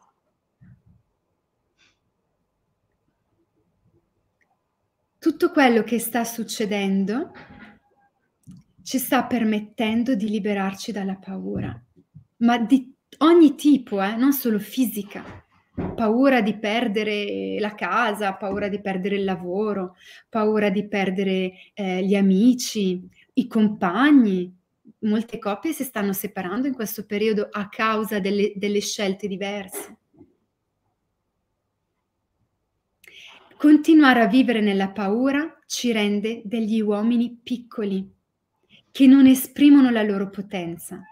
[SPEAKER 2] tutto quello che sta succedendo ci sta permettendo di liberarci dalla paura, ma di ogni tipo, eh, non solo fisica. Paura di perdere la casa, paura di perdere il lavoro, paura di perdere eh, gli amici, i compagni. Molte coppie si stanno separando in questo periodo a causa delle, delle scelte diverse. Continuare a vivere nella paura ci rende degli uomini piccoli, che non esprimono la loro potenza.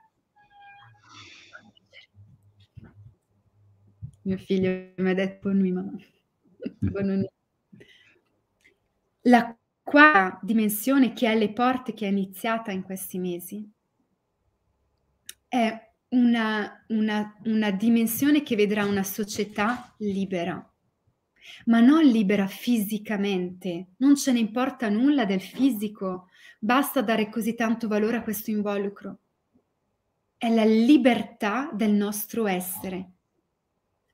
[SPEAKER 2] Mio figlio mi ha detto con mia mamma. La quarta dimensione che è alle porte, che è iniziata in questi mesi, è una, una, una dimensione che vedrà una società libera ma non libera fisicamente, non ce ne importa nulla del fisico, basta dare così tanto valore a questo involucro. È la libertà del nostro essere.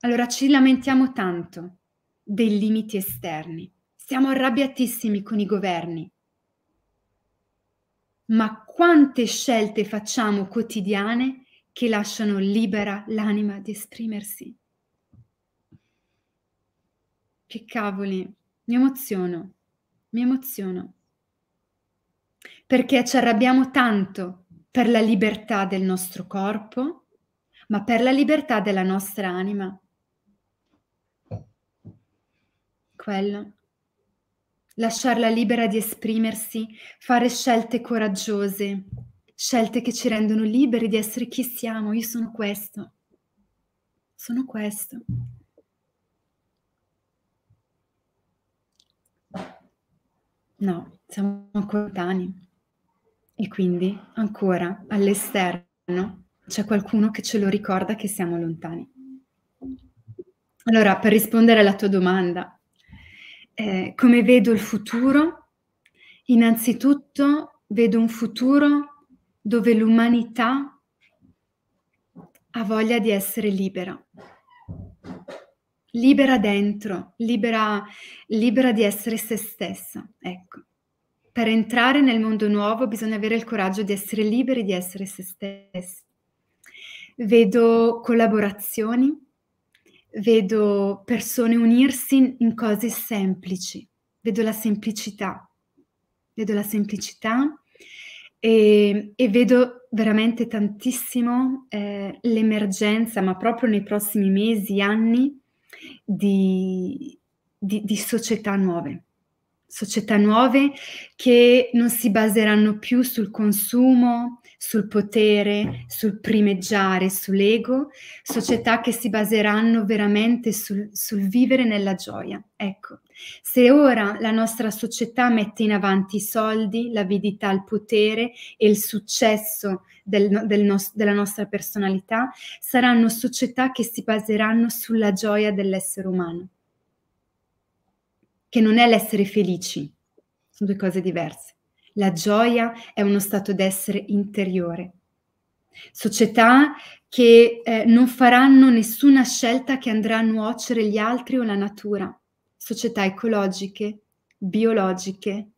[SPEAKER 2] Allora ci lamentiamo tanto dei limiti esterni, siamo arrabbiatissimi con i governi, ma quante scelte facciamo quotidiane che lasciano libera l'anima di esprimersi? Che cavoli, mi emoziono, mi emoziono. Perché ci arrabbiamo tanto per la libertà del nostro corpo, ma per la libertà della nostra anima. Quello. Lasciarla libera di esprimersi, fare scelte coraggiose, scelte che ci rendono liberi di essere chi siamo. Io sono questo. Sono questo. No, siamo ancora lontani. E quindi ancora all'esterno c'è qualcuno che ce lo ricorda che siamo lontani. Allora, per rispondere alla tua domanda, eh, come vedo il futuro? Innanzitutto vedo un futuro dove l'umanità ha voglia di essere libera, libera dentro, libera, libera di essere se stessa. Ecco, per entrare nel mondo nuovo bisogna avere il coraggio di essere liberi di essere se stessi. Vedo collaborazioni, vedo persone unirsi in cose semplici, vedo la semplicità, vedo la semplicità e, e vedo veramente tantissimo eh, l'emergenza, ma proprio nei prossimi mesi, anni, di, di, di società nuove, società nuove che non si baseranno più sul consumo, sul potere, sul primeggiare, sull'ego, società che si baseranno veramente sul, sul, vivere nella gioia. Ecco, se ora la nostra società mette in avanti i soldi, l'avidità, il potere e il successo del, del nos- della nostra personalità, saranno società che si baseranno sulla gioia dell'essere umano, che non è l'essere felici, sono due cose diverse. La gioia è uno stato d'essere interiore. Società che eh, non faranno nessuna scelta che andrà a nuocere gli altri o la natura. Società ecologiche, biologiche,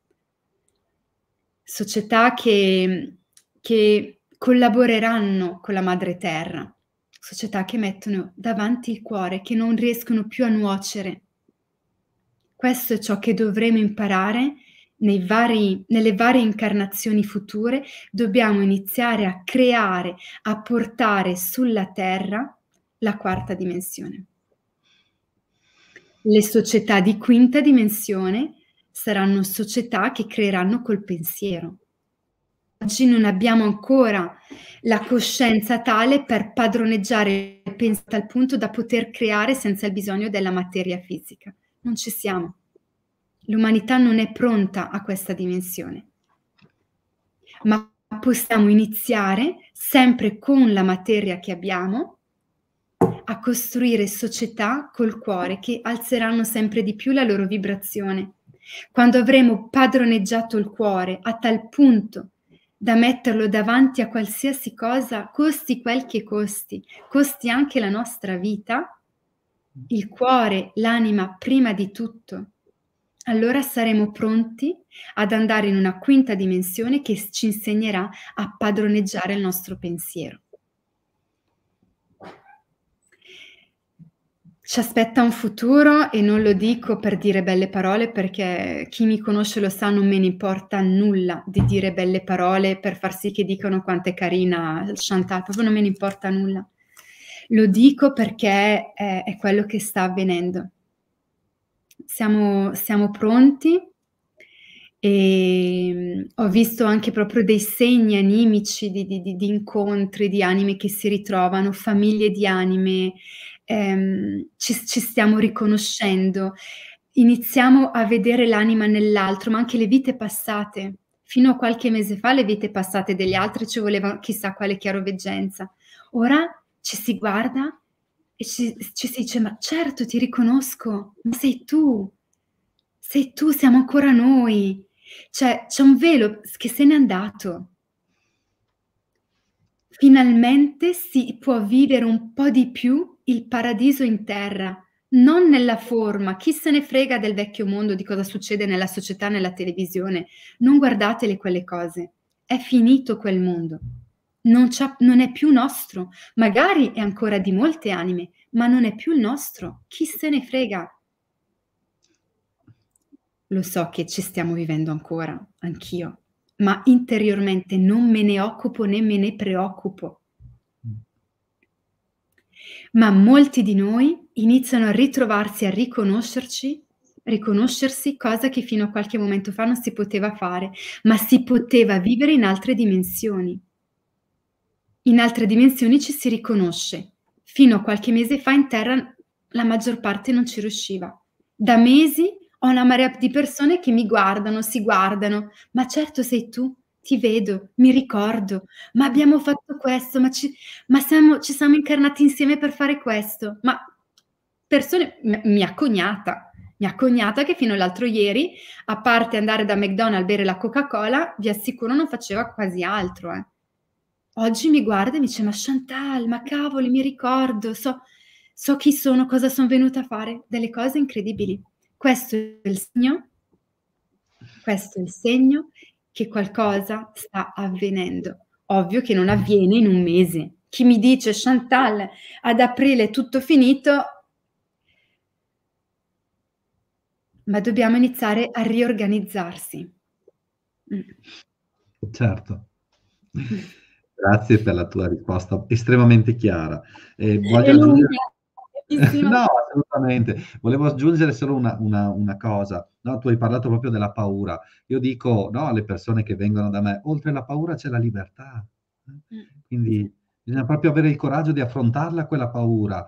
[SPEAKER 2] società che, che collaboreranno con la madre terra, società che mettono davanti il cuore, che non riescono più a nuocere. Questo è ciò che dovremo imparare vari, nelle varie incarnazioni future, dobbiamo iniziare a creare, a portare sulla terra la quarta dimensione. Le società di quinta dimensione saranno società che creeranno col pensiero oggi non abbiamo ancora la coscienza tale per padroneggiare il pensiero al punto da poter creare senza il bisogno della materia fisica. Non ci siamo. L'umanità non è pronta a questa dimensione. Ma possiamo iniziare sempre con la materia che abbiamo a costruire società col cuore che alzeranno sempre di più la loro vibrazione. Quando avremo padroneggiato il cuore a tal punto da metterlo davanti a qualsiasi cosa, costi quel che costi, costi anche la nostra vita, mm. il cuore, l'anima prima di tutto. Allora saremo pronti ad andare in una quinta dimensione che ci insegnerà a padroneggiare il nostro pensiero. ci aspetta un futuro e non lo dico per dire belle parole perché chi mi conosce lo sa, non me ne importa nulla di dire belle parole per far sì che dicano quanto è carina Chantal, proprio non me ne importa nulla. Lo dico perché è, è quello che sta avvenendo. Siamo, siamo pronti e mm, ho visto anche proprio dei segni animici di, di, di, incontri di anime che si ritrovano, famiglie di anime, ehm, ci, ci stiamo riconoscendo, iniziamo a vedere l'anima nell'altro, ma anche le vite passate. Fino a qualche mese fa le vite passate degli altri ci volevano chissà quale chiaroveggenza. Ora ci si guarda e ci, ci si dice, ma certo ti riconosco, ma sei tu, sei tu, siamo ancora noi. Cioè, c'è un velo che se n'è andato. Finalmente si può vivere un po' di più il paradiso in terra, non nella forma. Chi se ne frega del vecchio mondo, di cosa succede nella società, nella televisione. Non guardatele quelle cose. È finito quel mondo. Non, non è più nostro. Magari è ancora di molte anime, ma non è più il nostro. Chi se ne frega? Lo so che ci stiamo vivendo ancora, anch'io, ma interiormente non me ne occupo né me ne preoccupo ma molti di noi iniziano a ritrovarsi, a riconoscerci, riconoscersi, cosa che fino a qualche momento fa non si poteva fare, ma si poteva vivere in altre dimensioni. In altre dimensioni ci si riconosce. Fino a qualche mese fa in terra la maggior parte non ci riusciva. Da mesi ho una marea di persone che mi guardano, si guardano, ma certo sei tu, ti vedo, mi ricordo, ma abbiamo fatto questo, ma, ci, ma siamo, ci siamo incarnati insieme per fare questo. Ma persone, mia cognata, mia cognata che fino all'altro ieri, a parte andare da McDonald's a bere la Coca-Cola, vi assicuro non faceva quasi altro. Eh. Oggi mi guarda e mi dice, ma Chantal, ma cavoli, mi ricordo, so, so chi sono, cosa sono venuta a fare, delle cose incredibili. Questo è il segno, questo è il segno che qualcosa sta avvenendo. Ovvio che non avviene in un mese. Chi mi dice Chantal, ad aprile è tutto finito, ma dobbiamo iniziare a riorganizzarsi. Mm.
[SPEAKER 1] Certo. Mm. Grazie per la tua risposta estremamente chiara. Eh, voglio aggiungere... No, assolutamente. Volevo aggiungere solo una, una, una cosa. No, tu hai parlato proprio della paura. Io dico no, alle persone che vengono da me, oltre alla paura c'è la libertà. Eh? Mm. Quindi bisogna proprio avere il coraggio di affrontarla quella paura.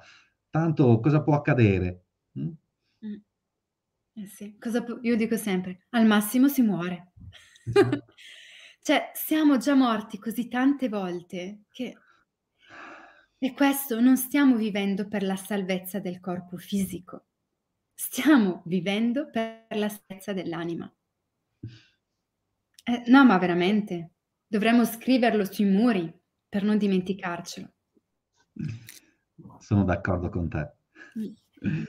[SPEAKER 1] Tanto cosa può accadere? Mm?
[SPEAKER 2] mm. Eh sì, po- io dico sempre, al massimo si muore. Esatto. cioè, siamo già morti così tante volte che e questo non stiamo vivendo per la salvezza del corpo fisico, stiamo vivendo per la salvezza dell'anima. Eh, no, ma veramente, dovremmo scriverlo sui muri per non dimenticarcelo.
[SPEAKER 1] Sono d'accordo con te.
[SPEAKER 2] Mm.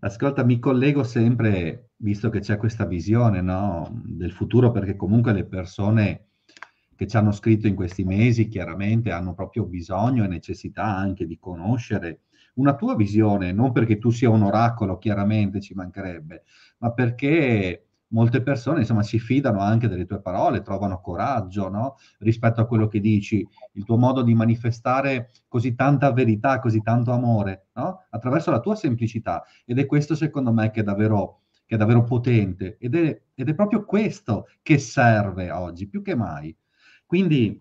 [SPEAKER 1] Ascolta, mi collego sempre, visto che c'è questa visione no, del futuro, perché comunque le persone che ci hanno scritto in questi mesi, chiaramente hanno proprio bisogno e necessità anche di conoscere una tua visione, non perché tu sia un oracolo, chiaramente ci mancherebbe, ma perché molte persone insomma si fidano anche delle tue parole, trovano coraggio no? rispetto a quello che dici, il tuo modo di manifestare così tanta verità, così tanto amore, no? attraverso la tua semplicità. Ed è questo secondo me che è davvero, che è davvero potente ed è, ed è proprio questo che serve oggi, più che mai. Quindi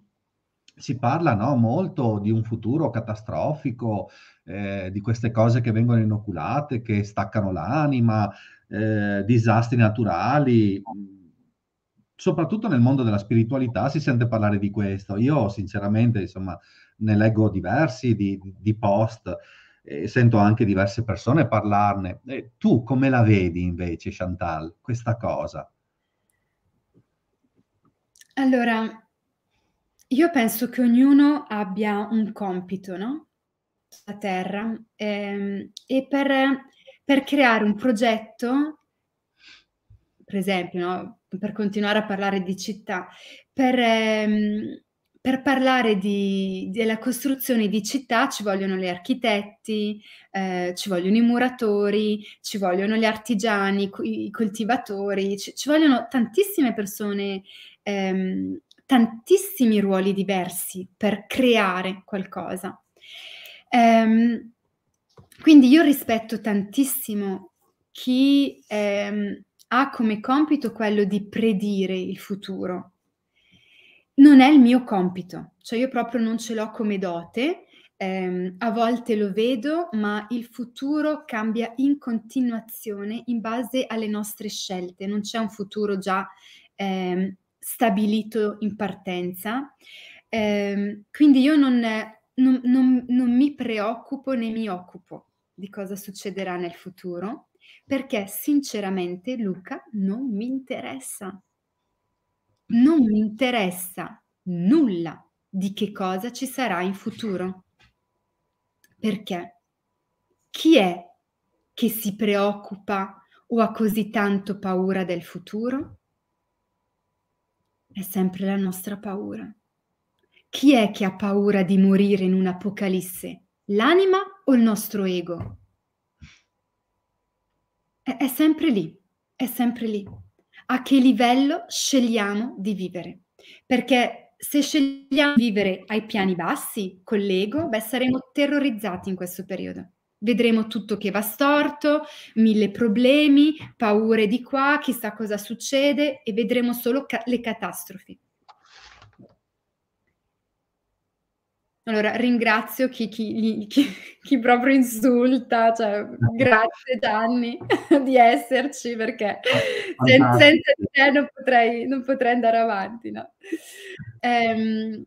[SPEAKER 1] si parla no, molto di un futuro catastrofico, eh, di queste cose che vengono inoculate, che staccano l'anima, eh, disastri naturali. Soprattutto nel mondo della spiritualità si sente parlare di questo. Io sinceramente, insomma, ne leggo diversi di, di post e sento anche diverse persone parlarne. tu come la vedi invece, Chantal, questa cosa?
[SPEAKER 2] Allora, io penso che ognuno abbia un compito, no? La terra. Ehm, e per, per creare un progetto per esempio, no? per continuare a parlare di città, per, ehm, per parlare di, della costruzione di città ci vogliono gli architetti, eh, ci vogliono i muratori, ci vogliono gli artigiani, i coltivatori, ci, ci vogliono tantissime persone ehm, tantissimi ruoli diversi per creare qualcosa. Ehm, quindi io rispetto tantissimo chi ehm, ha come compito quello di predire il futuro. Non è il mio compito, cioè io proprio non ce l'ho come dote, ehm, a volte lo vedo, ma il futuro cambia in continuazione in base alle nostre scelte, non c'è un futuro già ehm, stabilito in partenza. Eh, quindi io non, non, non, non mi preoccupo né mi occupo di cosa succederà nel futuro, perché sinceramente Luca non mi interessa. Non mi interessa nulla di che cosa ci sarà in futuro. Perché chi è che si preoccupa o ha così tanto paura del futuro? è sempre la nostra paura. Chi è che ha paura di morire in un'apocalisse? L'anima o il nostro ego? È, è sempre lì, è sempre lì. A che livello scegliamo di vivere? Perché se scegliamo di vivere ai piani bassi, con l'ego, beh, saremo terrorizzati in questo periodo vedremo tutto che va storto, mille problemi, paure di qua, chissà cosa succede e vedremo solo ca- le catastrofi. Allora, ringrazio chi, chi, chi, chi proprio insulta, cioè, grazie Gianni di esserci perché sen- senza di te non potrei, non potrei andare avanti. No? Ehm,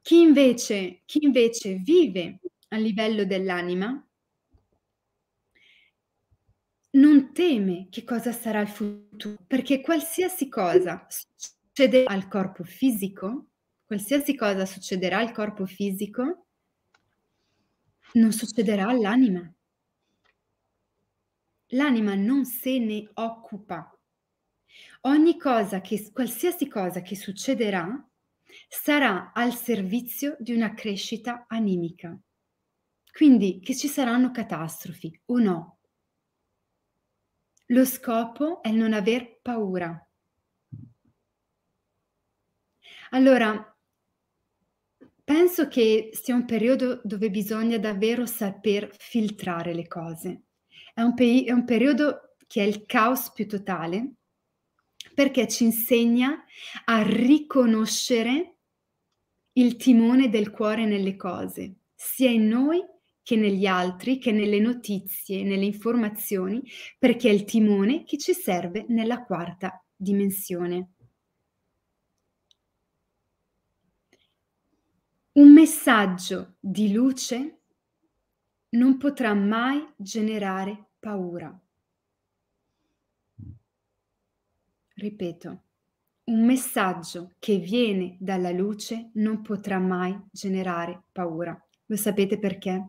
[SPEAKER 2] chi, invece, chi invece vive a livello dell'anima, non teme che cosa sarà il futuro, perché qualsiasi cosa succede al corpo fisico, qualsiasi cosa succederà al corpo fisico, non succederà all'anima. L'anima non se ne occupa. Ogni cosa che, qualsiasi cosa che succederà sarà al servizio di una crescita animica. Quindi che ci saranno catastrofi o no. Lo scopo è non aver paura. Allora, penso che sia un periodo dove bisogna davvero saper filtrare le cose. È un, pe- è un periodo che è il caos più totale perché ci insegna a riconoscere il timone del cuore nelle cose, sia in noi che negli altri, che nelle notizie, nelle informazioni, perché è il timone che ci serve nella quarta dimensione. Un messaggio di luce non potrà mai generare paura. Ripeto, un messaggio che viene dalla luce non potrà mai generare paura. Lo sapete perché?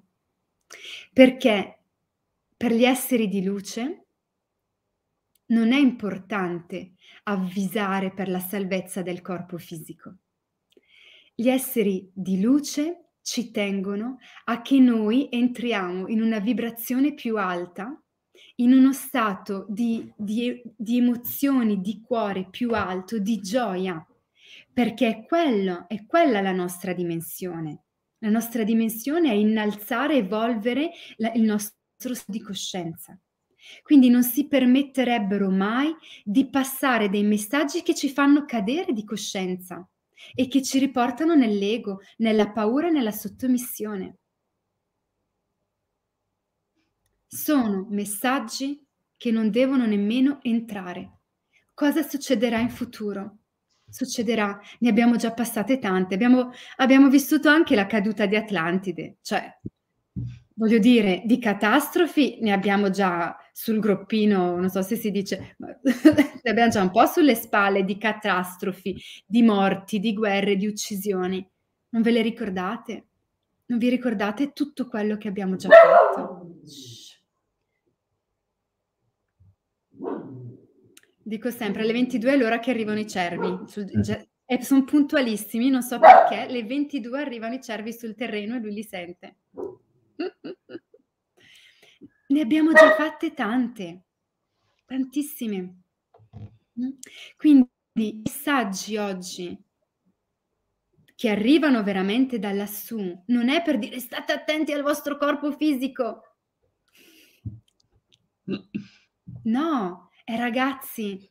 [SPEAKER 2] Perché per gli esseri di luce non è importante avvisare per la salvezza del corpo fisico. Gli esseri di luce ci tengono a che noi entriamo in una vibrazione più alta, in uno stato di, di, di emozioni, di cuore più alto, di gioia, perché è, quello, è quella la nostra dimensione. La nostra dimensione è innalzare, evolvere la, il nostro di coscienza. Quindi non si permetterebbero mai di passare dei messaggi che ci fanno cadere di coscienza e che ci riportano nell'ego, nella paura e nella sottomissione. Sono messaggi che non devono nemmeno entrare. Cosa succederà in futuro? succederà, ne abbiamo già passate tante, abbiamo, abbiamo, vissuto anche la caduta di Atlantide, cioè voglio dire, di catastrofi ne abbiamo già sul groppino, non so se si dice, ne abbiamo già un po' sulle spalle di catastrofi, di morti, di guerre, di uccisioni. Non ve le ricordate? Non vi ricordate tutto quello che abbiamo già fatto? Dico sempre, alle 22 è l'ora che arrivano i cervi. Sul, mm. cioè, e sono puntualissimi, non so perché. Le 22 arrivano i cervi sul terreno e lui li sente. Ne abbiamo già fatte tante, tantissime. Mm. Quindi i messaggi oggi che arrivano veramente da lassù non è per dire state attenti al vostro corpo fisico. Mm. No, eh, ragazzi,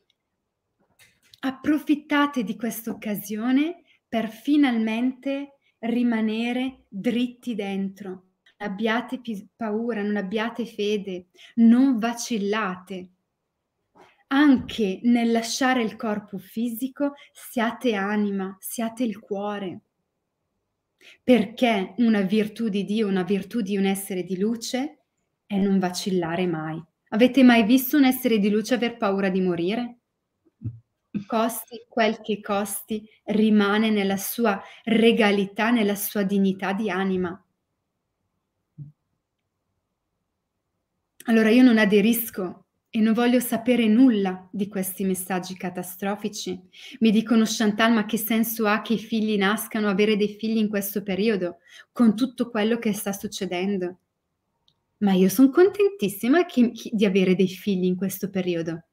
[SPEAKER 2] approfittate di questa occasione per finalmente rimanere dritti dentro. Non abbiate più paura, non abbiate fede, non vacillate. Anche nel lasciare il corpo fisico siate anima, siate il cuore. Perché una virtù di Dio, una virtù di un essere di luce è non vacillare mai. Avete mai visto un essere di luce aver paura di morire? Costi quel che costi, rimane nella sua regalità, nella sua dignità di anima. Allora io non aderisco e non voglio sapere nulla di questi messaggi catastrofici. Mi dicono Chantal, ma che senso ha che i figli nascano, avere dei figli in questo periodo, con tutto quello che sta succedendo? Ma io sono contentissima che, di avere dei figli in questo periodo.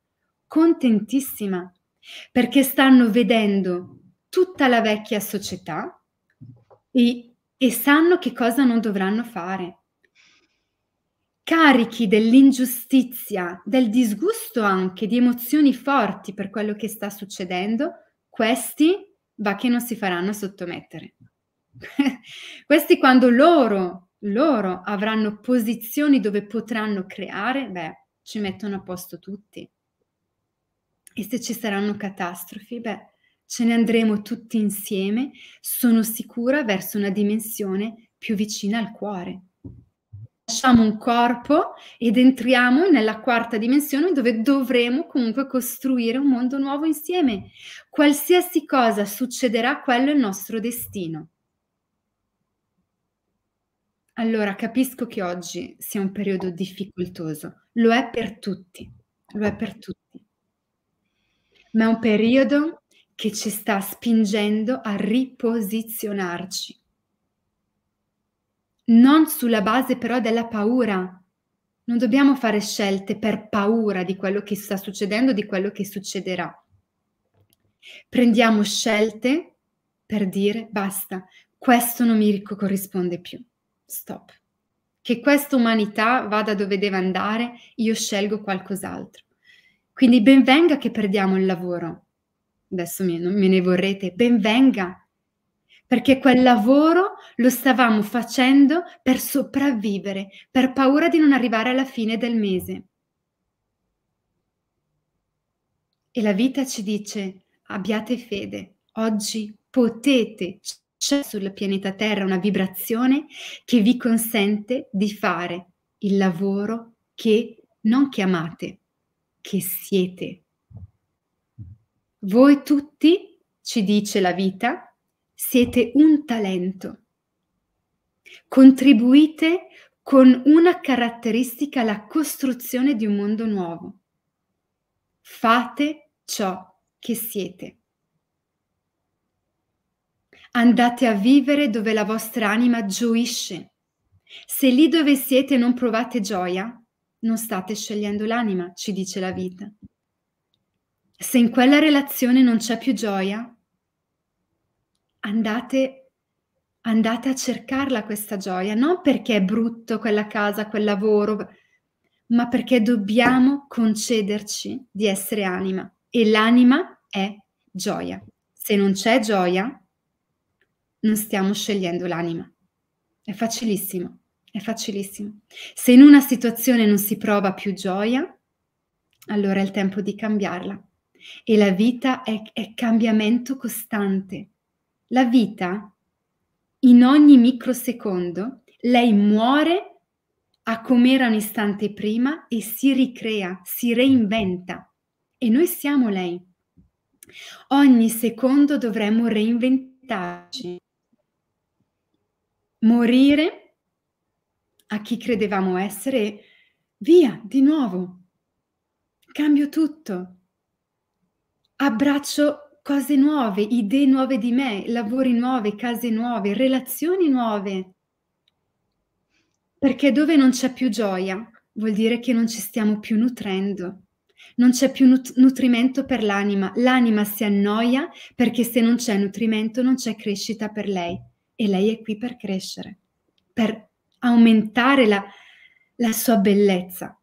[SPEAKER 2] Contentissima. Perché stanno vedendo tutta la vecchia società e, e sanno che cosa non dovranno fare. Carichi dell'ingiustizia, del disgusto anche, di emozioni forti per quello che sta succedendo, questi va che non si faranno sottomettere. questi quando loro loro avranno posizioni dove potranno creare, beh, ci mettono a posto tutti. E se ci saranno catastrofi, beh, ce ne andremo tutti insieme, sono sicura, verso una dimensione più vicina al cuore. Lasciamo un corpo ed entriamo nella quarta dimensione dove dovremo comunque costruire un mondo nuovo insieme. Qualsiasi cosa succederà, quello è il nostro destino. Allora, capisco che oggi sia un periodo difficoltoso, lo è per tutti, lo è per tutti, ma è un periodo che ci sta spingendo a riposizionarci, non sulla base però della paura. Non dobbiamo fare scelte per paura di quello che sta succedendo, di quello che succederà. Prendiamo scelte per dire basta, questo non mi corrisponde più stop. Che questa umanità vada dove deve andare, io scelgo qualcos'altro. Quindi benvenga che perdiamo il lavoro. Adesso me, me ne vorrete, benvenga. Perché quel lavoro lo stavamo facendo per sopravvivere, per paura di non arrivare alla fine del mese. E la vita ci dice, abbiate fede, oggi potete c'è sul pianeta Terra una vibrazione che vi consente di fare il lavoro che non chiamate, che siete. Voi tutti, ci dice la vita, siete un talento. Contribuite con una caratteristica alla costruzione di un mondo nuovo. Fate ciò che siete. Andate a vivere dove la vostra anima gioisce. Se lì dove siete non provate gioia, non state scegliendo l'anima, ci dice la vita. Se in quella relazione non c'è più gioia, andate, andate a cercarla questa gioia, non perché è brutto quella casa, quel lavoro, ma perché dobbiamo concederci di essere anima e l'anima è gioia. Se non c'è gioia, non stiamo scegliendo l'anima. È facilissimo, è facilissimo. Se in una situazione non si prova più gioia, allora è il tempo di cambiarla. E la vita è, è cambiamento costante. La vita, in ogni microsecondo, lei muore a come era un istante prima e si ricrea, si reinventa. E noi siamo lei. Ogni secondo dovremmo reinventarci morire a chi credevamo essere e via, di nuovo, cambio tutto, abbraccio cose nuove, idee nuove di me, lavori nuovi, case nuove, relazioni nuove. Perché dove non c'è più gioia vuol dire che non ci stiamo più nutrendo, non c'è più nut- nutrimento per l'anima, l'anima si annoia perché se non c'è nutrimento non c'è crescita per lei e lei è qui per crescere, per aumentare la, la sua bellezza.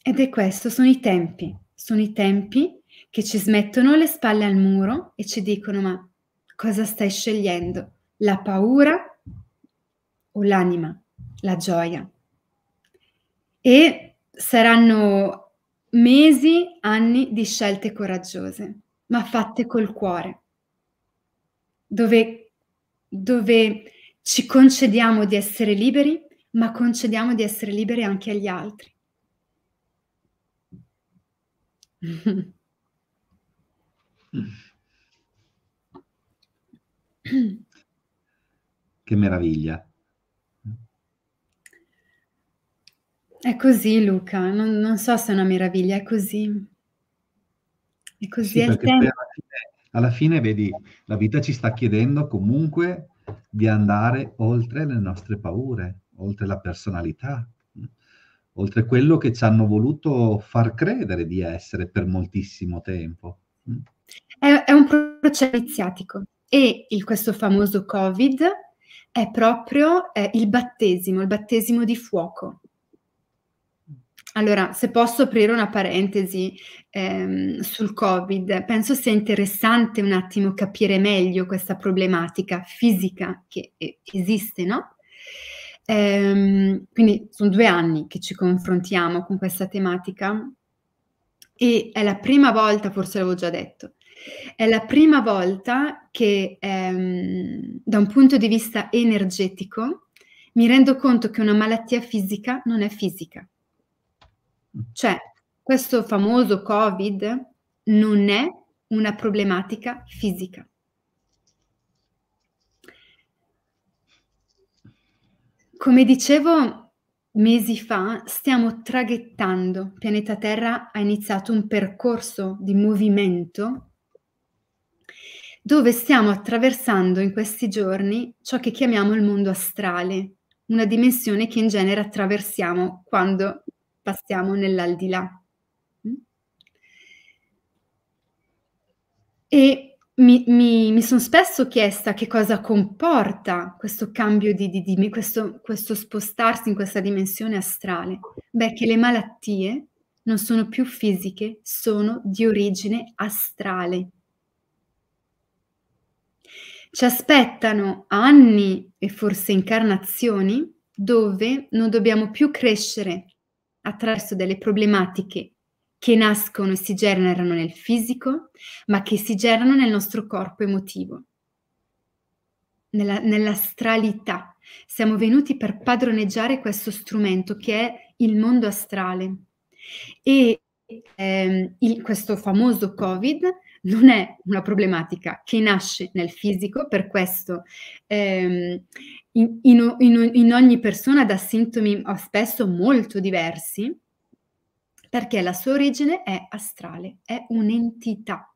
[SPEAKER 2] Ed è questo, sono i tempi, sono i tempi che ci smettono le spalle al muro e ci dicono ma cosa stai scegliendo? La paura o l'anima, la gioia? E saranno mesi, anni di scelte coraggiose, ma fatte col cuore dove, dove ci concediamo di essere liberi, ma concediamo di essere liberi anche agli altri.
[SPEAKER 1] Che meraviglia.
[SPEAKER 2] È così Luca, non, non, so se è una meraviglia, è così. È così sì, è il tempo. Per,
[SPEAKER 1] alla fine vedi, la vita ci sta chiedendo comunque di andare oltre le nostre paure, oltre la personalità, oltre quello che ci hanno voluto far credere di essere per moltissimo tempo.
[SPEAKER 2] È, è un processo iniziatico e il, questo famoso Covid è proprio eh, il battesimo, il battesimo di fuoco. Allora, se posso aprire una parentesi ehm, sul Covid, penso sia interessante un attimo capire meglio questa problematica fisica che eh, esiste, no? Ehm, quindi sono due anni che ci confrontiamo con questa tematica e è la prima volta, forse l'avevo già detto, è la prima volta che ehm, da un punto di vista energetico mi rendo conto che una malattia fisica non è fisica. Cioè, questo famoso Covid non è una problematica fisica. Come dicevo mesi fa, stiamo traghettando. Pianeta Terra ha iniziato un percorso di movimento dove stiamo attraversando in questi giorni ciò che chiamiamo il mondo astrale, una dimensione che in genere attraversiamo quando passiamo nell'aldilà. Mm? E mi, mi, mi sono spesso chiesta che cosa comporta questo cambio di, di, di questo, questo spostarsi in questa dimensione astrale. Beh, che le malattie non sono più fisiche, sono di origine astrale. Ci aspettano anni e forse incarnazioni dove non dobbiamo più crescere attraverso delle problematiche che nascono e si generano nel fisico, ma che si generano nel nostro corpo emotivo, nella, nell'astralità. Siamo venuti per padroneggiare questo strumento che è il mondo astrale. E ehm, il, questo famoso Covid non è una problematica che nasce nel fisico, per questo ehm, in, in, in, ogni persona dà sintomi oh, spesso molto diversi, perché la sua origine è astrale, è un'entità.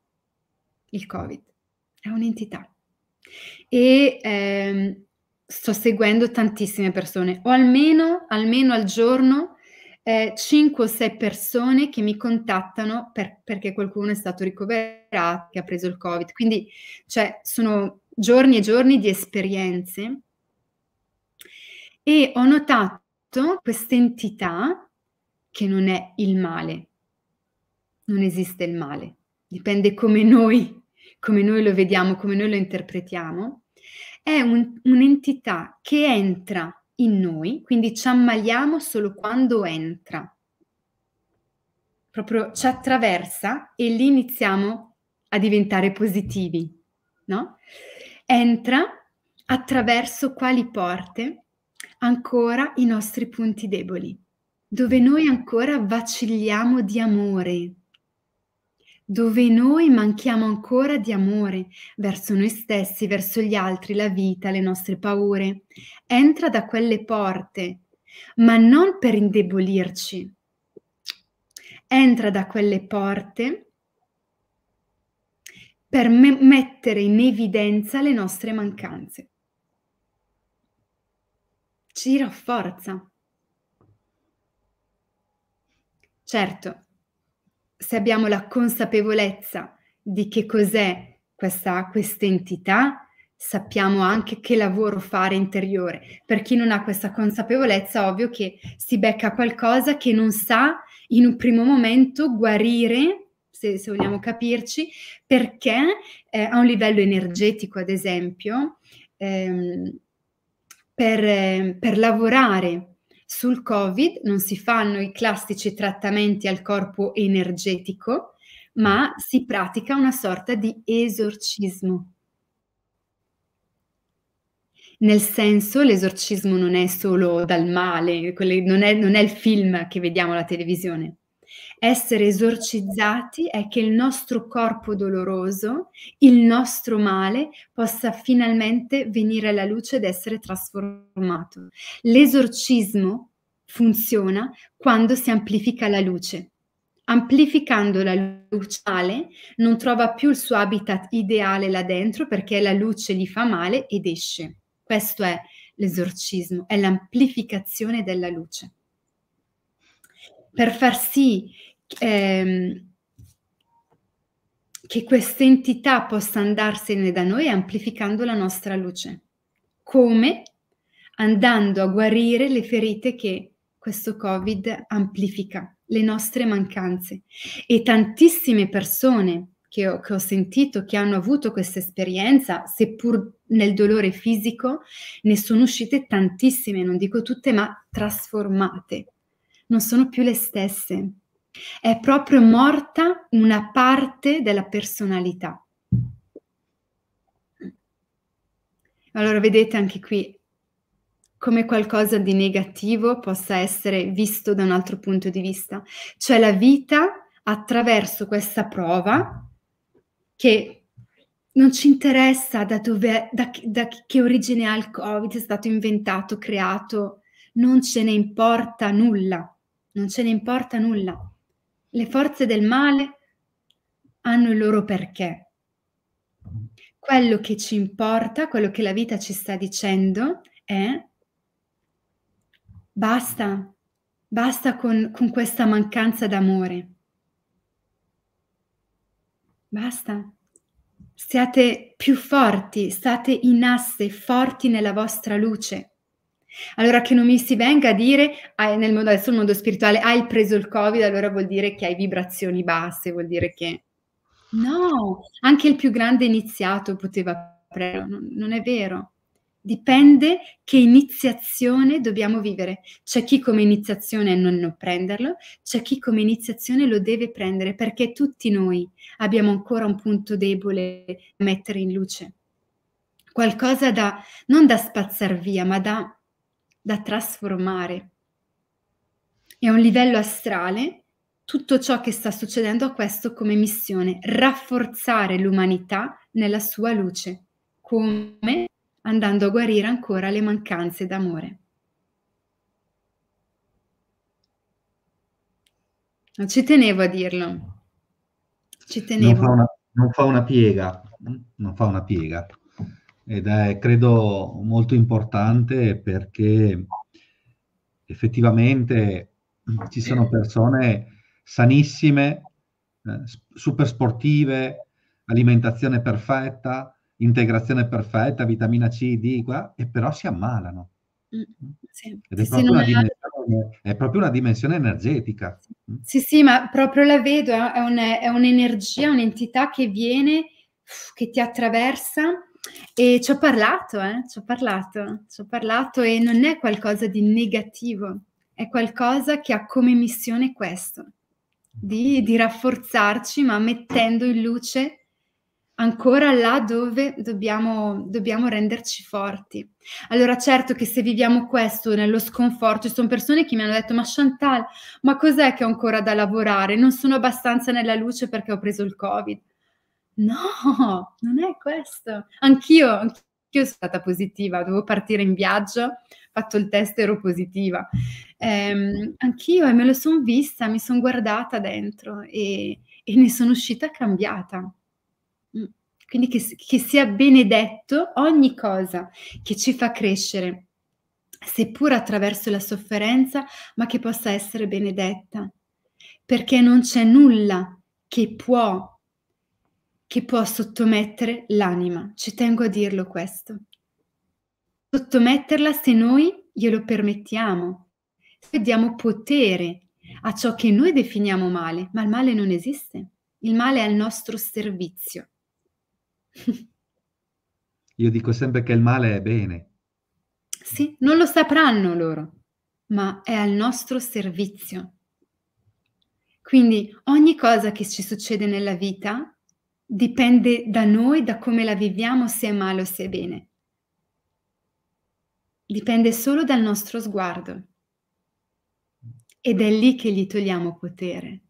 [SPEAKER 2] Il Covid è un'entità. E ehm, sto seguendo tantissime persone, o almeno, almeno al giorno eh, 5 o 6 persone che mi contattano per, perché qualcuno è stato ricoverato, che ha preso il Covid. Quindi cioè, sono giorni e giorni di esperienze e ho notato questa entità che non è il male, non esiste il male, dipende come noi, come noi lo vediamo, come noi lo interpretiamo, è un, un'entità che entra in noi, quindi ci ammaliamo solo quando entra. Proprio ci attraversa e lì iniziamo a diventare positivi, no? Entra attraverso quali porte? Ancora i nostri punti deboli, dove noi ancora vacilliamo di amore, dove noi manchiamo ancora di amore verso noi stessi, verso gli altri, la vita, le nostre paure. Entra da quelle porte, ma non per indebolirci. Entra da quelle porte per me- mettere in evidenza le nostre mancanze. Ci rafforza. Certo, se abbiamo la consapevolezza di che cos'è questa, entità, sappiamo anche che lavoro fare interiore. Per chi non ha questa consapevolezza, ovvio che si becca qualcosa che non sa in un primo momento guarire, se, se vogliamo capirci, perché eh, a un livello energetico, ad esempio, ehm, per, eh, per lavorare sul Covid non si fanno i classici trattamenti al corpo energetico, ma mm. si pratica una sorta di esorcismo. Nel senso, l'esorcismo non è solo dal male, non è, non è il film che vediamo alla televisione, essere esorcizzati è che il nostro corpo doloroso, il nostro male, possa finalmente venire alla luce ed essere trasformato. L'esorcismo funziona quando si amplifica la luce. Amplificando la luce non trova più il suo habitat ideale là dentro perché la luce gli fa male ed esce. Questo è l'esorcismo, è l'amplificazione della luce per far sì ehm, che questa entità possa andarsene da noi amplificando la nostra luce. Come? Andando a guarire le ferite che questo Covid amplifica, le nostre mancanze. E tantissime persone che ho, che ho sentito, che hanno avuto questa esperienza, seppur nel dolore fisico, ne sono uscite tantissime, non dico tutte, ma trasformate non sono più le stesse. È proprio morta una parte della personalità. Allora vedete anche qui come qualcosa di negativo possa essere visto da un altro punto di vista. Cioè la vita attraverso questa prova che non ci interessa da dove, da, da che origine ha il Covid, è stato inventato, creato, non ce ne importa nulla non ce ne importa nulla. Le forze del male hanno il loro perché. Quello che ci importa, quello che la vita ci sta dicendo è basta, basta con, con questa mancanza d'amore. Basta. Siate più forti, state in asse, forti nella vostra luce. Allora che non mi si venga a dire ah, nel mondo, adesso il mondo spirituale hai preso il covid, allora vuol dire che hai vibrazioni basse, vuol dire che no, anche il più grande iniziato poteva prendere, non, non è vero. Dipende che iniziazione dobbiamo vivere. C'è chi come iniziazione non, non prenderlo, c'è chi come iniziazione lo deve prendere perché tutti noi abbiamo ancora un punto debole da mettere in luce. Qualcosa da non da spazzar via, ma da da trasformare. E a un livello astrale, tutto ciò che sta succedendo ha questo come missione, rafforzare l'umanità nella sua luce, come andando a guarire ancora le mancanze d'amore. Non ci tenevo a dirlo. Ci tenevo. Non fa una,
[SPEAKER 1] non fa una piega. Non fa una piega ed è credo molto importante perché effettivamente ci sono persone sanissime, eh, super sportive, alimentazione perfetta, integrazione perfetta, vitamina C, D, qua, e però si ammalano.
[SPEAKER 2] Mm, mm. sì. Ed è, sì, proprio
[SPEAKER 1] è... è, proprio una dimensione energetica.
[SPEAKER 2] Mm. Sì, sì, ma proprio la vedo, è, un, è un'energia, un'entità che viene, che ti attraversa e ci ho parlato, eh, ci ho parlato, ci ho parlato e non è qualcosa di negativo, è qualcosa che ha come missione questo, di, di rafforzarci ma mettendo in luce ancora là dove dobbiamo, dobbiamo, renderci forti. Allora certo che se viviamo questo nello sconforto, ci sono persone che mi hanno detto ma Chantal, ma cos'è che ho ancora da lavorare? Non sono abbastanza nella luce perché ho preso il Covid no, non è questo. Anch'io, anch'io sono stata positiva, dovevo partire in viaggio, fatto il test, ero positiva. Ehm, anch'io e me lo sono vista, mi sono guardata dentro e, e, ne sono uscita cambiata. Mm. Quindi che, che sia benedetto ogni cosa che ci fa crescere, seppur attraverso la sofferenza, ma che possa essere benedetta, perché non c'è nulla che può che può sottomettere l'anima. Ci tengo a dirlo questo. Sottometterla se noi glielo permettiamo, se diamo potere a ciò che noi definiamo male, ma il male non esiste. Il male è al nostro servizio.
[SPEAKER 1] Io dico sempre che il male è bene.
[SPEAKER 2] Sì, non lo sapranno loro, ma è al nostro servizio. Quindi ogni cosa che ci succede nella vita dipende da noi, da come la viviamo, se è male o se è bene. Dipende solo dal nostro sguardo. Ed è lì che gli togliamo potere.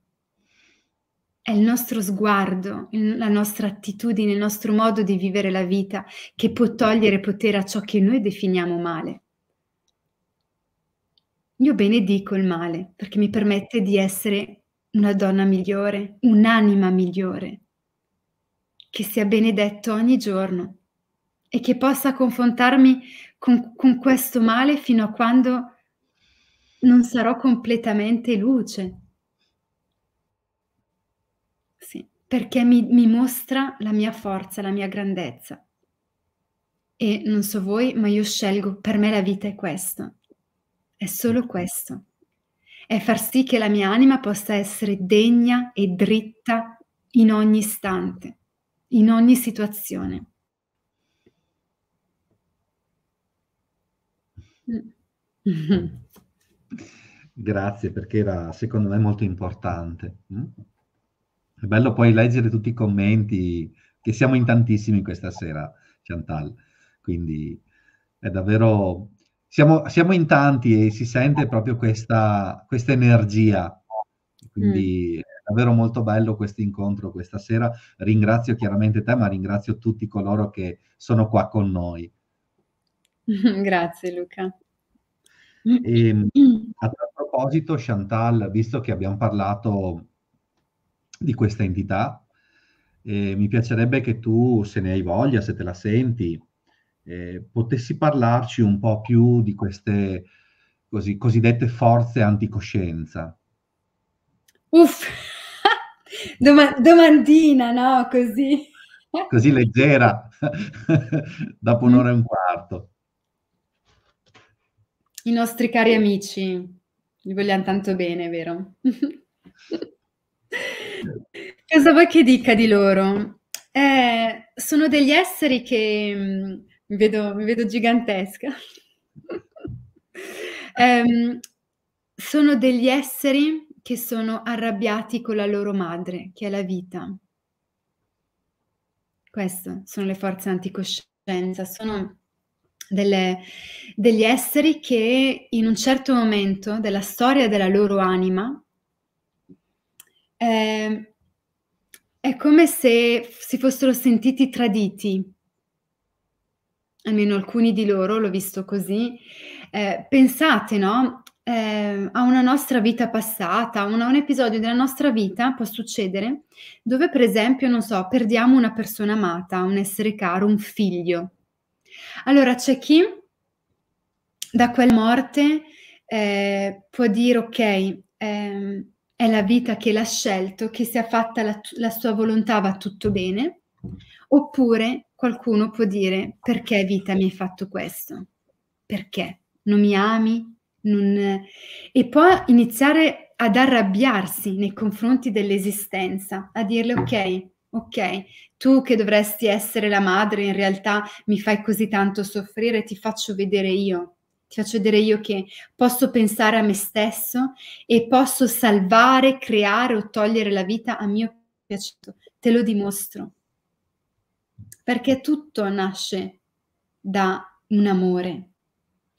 [SPEAKER 2] È il nostro sguardo, la nostra attitudine, il nostro modo di vivere la vita che può togliere potere a ciò che noi definiamo male. Io benedico il male perché mi permette di essere una donna migliore, un'anima migliore, che sia benedetto ogni giorno e che possa confrontarmi con, con questo male fino a quando non sarò completamente luce. Sì, perché mi, mi mostra la mia forza, la mia grandezza. E non so voi, ma io scelgo, per me la vita è questo, è solo questo. È far sì che la mia anima possa essere degna e dritta in ogni istante in ogni situazione.
[SPEAKER 1] Grazie perché era secondo me molto importante. Mm? È bello poi leggere tutti i commenti, che siamo in tantissimi questa sera, Chantal, quindi è davvero... Siamo, siamo in tanti e si sente proprio questa, questa energia, quindi mm davvero molto bello questo incontro questa sera. Ringrazio chiaramente te, ma ringrazio tutti coloro che sono qua con noi.
[SPEAKER 2] Grazie Luca.
[SPEAKER 1] E, ehm, a tal proposito, Chantal, visto che abbiamo parlato di questa entità, eh, mi piacerebbe che tu, se ne hai voglia, se te la senti, eh, potessi parlarci un po' più di queste così, cosiddette forze anticoscienza.
[SPEAKER 2] Uff! Doma- domandina, no? Così.
[SPEAKER 1] Così leggera, dopo un'ora e un quarto.
[SPEAKER 2] I nostri cari amici, li vogliamo tanto bene, vero? Cosa vuoi che dica di loro? Eh, sono degli esseri che mm, mi, vedo, mi vedo, gigantesca. um, sono degli esseri che sono arrabbiati con la loro madre, che è la vita. Queste sono le forze anticoscienza, sono delle, degli esseri che in un certo momento della storia della loro anima eh, è come se si fossero sentiti traditi, almeno alcuni di loro, l'ho visto così. Eh, pensate, no? eh, a una nostra vita passata, a un episodio della nostra vita può succedere dove per esempio, non so, perdiamo una persona amata, un essere caro, un figlio. Allora c'è chi da quella morte eh, può dire ok, ehm, è la vita che l'ha scelto, che sia fatta la, la sua volontà va tutto bene, oppure qualcuno può dire perché vita mi hai fatto questo? Perché? Non mi ami? Non... E poi iniziare ad arrabbiarsi nei confronti dell'esistenza, a dirle mm. ok, ok, tu che dovresti essere la madre, in realtà mi fai così tanto soffrire, ti faccio vedere io, ti faccio vedere io che posso pensare a me stesso e posso salvare, creare o togliere la vita a mio piacere, te lo dimostro. Perché tutto nasce da un amore,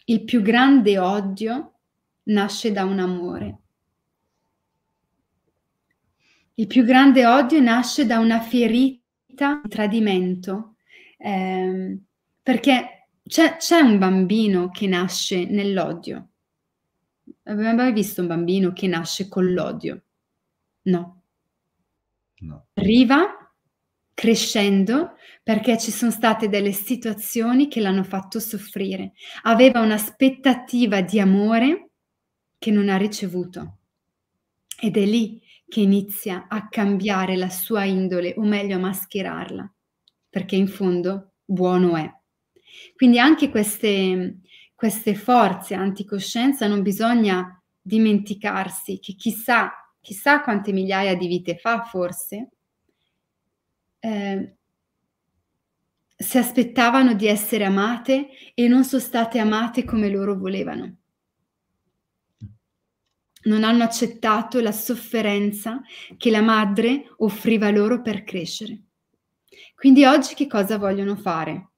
[SPEAKER 2] il più grande odio nasce da un amore. Il più grande odio nasce da una ferita, un tradimento, eh, perché c'è, c'è un bambino che nasce nell'odio. Avete mai visto un bambino che nasce con l'odio? No. no. Arriva crescendo perché ci sono state delle situazioni che l'hanno fatto soffrire. Aveva un'aspettativa di amore che non ha ricevuto. Ed è lì che inizia a cambiare la sua indole, o meglio a mascherarla, perché in fondo buono è. Quindi anche queste, queste forze anticoscienza non bisogna dimenticarsi che chissà, chissà quante migliaia di vite fa forse, Ehm, si aspettavano di essere amate e non sono state amate come loro volevano. Non hanno accettato la sofferenza che la madre offriva loro per crescere. Quindi oggi che cosa vogliono fare?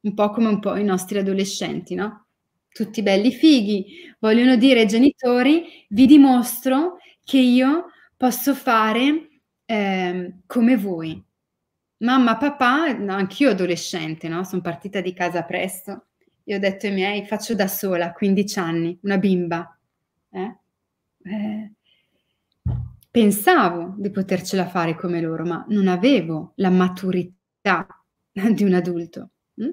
[SPEAKER 2] Un po' come un po' i nostri adolescenti, no? Tutti belli fighi, vogliono dire ai genitori, vi dimostro che io posso fare eh, come voi, mamma, papà, no, anch'io adolescente, no? sono partita di casa presto e ho detto ai miei faccio da sola, 15 anni, una bimba. Eh? Eh, pensavo di potercela fare come loro, ma non avevo la maturità di un adulto. Hm?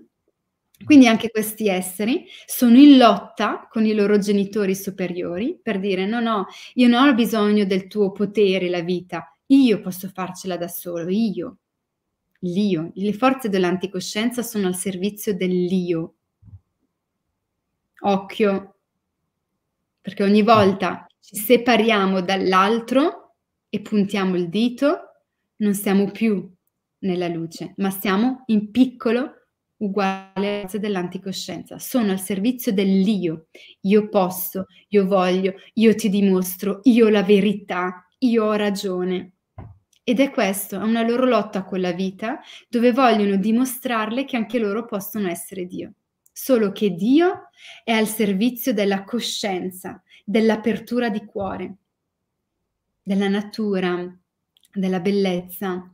[SPEAKER 2] Quindi anche questi esseri sono in lotta con i loro genitori superiori per dire no, no, io non ho bisogno del tuo potere, la vita, io posso farcela da solo, io l'io. Le forze dell'anticoscienza sono al servizio dell'io. Occhio, perché ogni volta ci separiamo dall'altro e puntiamo il dito, non siamo più nella luce, ma siamo in piccolo uguale alle forze dell'anticoscienza. Sono al servizio dell'io. Io posso, io voglio, io ti dimostro, io ho la verità, io ho ragione. Ed è questo, è una loro lotta con la vita dove vogliono dimostrarle che anche loro possono essere Dio. Solo che Dio è al servizio della coscienza, dell'apertura di cuore, della natura, della bellezza.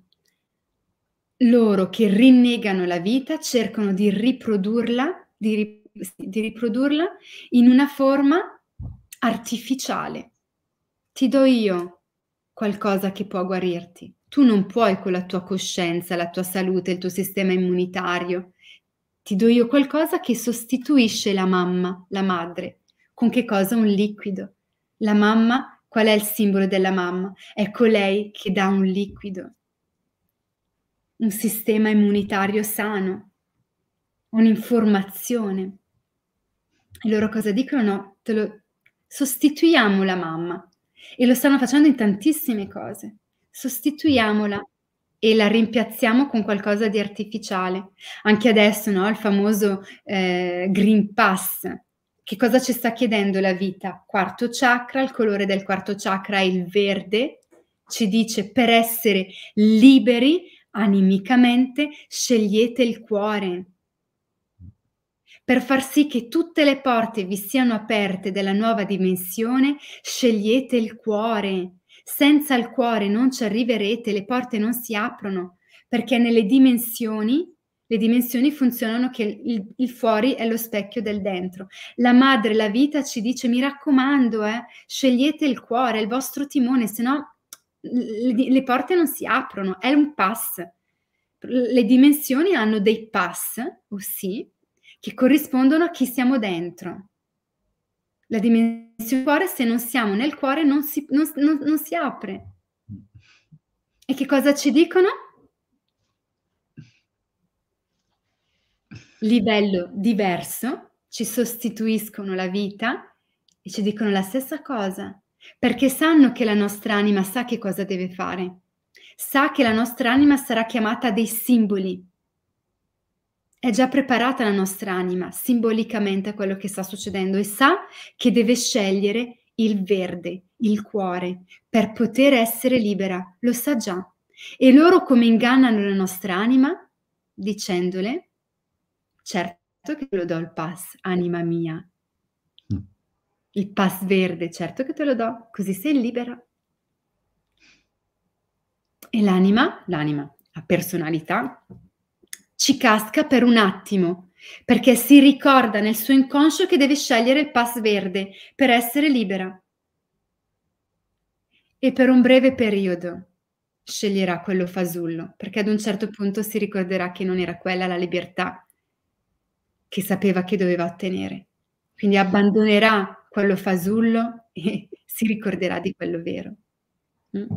[SPEAKER 2] Loro che rinnegano la vita cercano di riprodurla, di, ri- di riprodurla in una forma artificiale. Ti do io qualcosa che può guarirti. Tu non puoi con la tua coscienza, la tua salute, il tuo sistema immunitario. Ti do io qualcosa che sostituisce la mamma, la madre. Con che cosa? Un liquido. La mamma, qual è il simbolo della mamma? È colei che dà un liquido. Un sistema immunitario sano. Un'informazione. E loro cosa dicono? No, te lo... Sostituiamo la mamma, e lo stanno facendo in tantissime cose. Sostituiamola e la rimpiazziamo con qualcosa di artificiale. Anche adesso, no? Il famoso eh, Green Pass. Che cosa ci sta chiedendo la vita? Quarto chakra, il colore del quarto chakra è il verde, ci dice per essere liberi animicamente scegliete il cuore, per far sì che tutte le porte vi siano aperte della nuova dimensione, scegliete il cuore. Senza il cuore non ci arriverete, le porte non si aprono, perché nelle dimensioni, le dimensioni funzionano che il, il fuori è lo specchio del dentro. La madre, la vita ci dice, mi raccomando, eh, scegliete il cuore, il vostro timone, se no le, le porte non si aprono, è un pass. Le dimensioni hanno dei pass, ossia oh che corrispondono a chi siamo dentro. La dimensione del cuore, se non siamo nel cuore, non si, non, non, non si apre. E che cosa ci dicono? Livello diverso, ci sostituiscono la vita e ci dicono la stessa cosa, perché sanno che la nostra anima sa che cosa deve fare, sa che la nostra anima sarà chiamata dei simboli, è già preparata la nostra anima simbolicamente a quello che sta succedendo e sa che deve scegliere il verde, il cuore, per poter essere libera, lo sa già. E loro come ingannano la nostra anima? Dicendole, certo che te lo do il pass, anima mia. Mm. Il pass verde, certo che te lo do, così sei libera. E l'anima, l'anima, la personalità, ci casca per un attimo, perché si ricorda nel suo inconscio che deve scegliere il pass verde per essere libera. E per un breve periodo sceglierà quello fasullo, perché ad un certo punto si ricorderà che non era quella la libertà che sapeva che doveva ottenere. Quindi abbandonerà quello fasullo e si ricorderà di quello vero. Mm.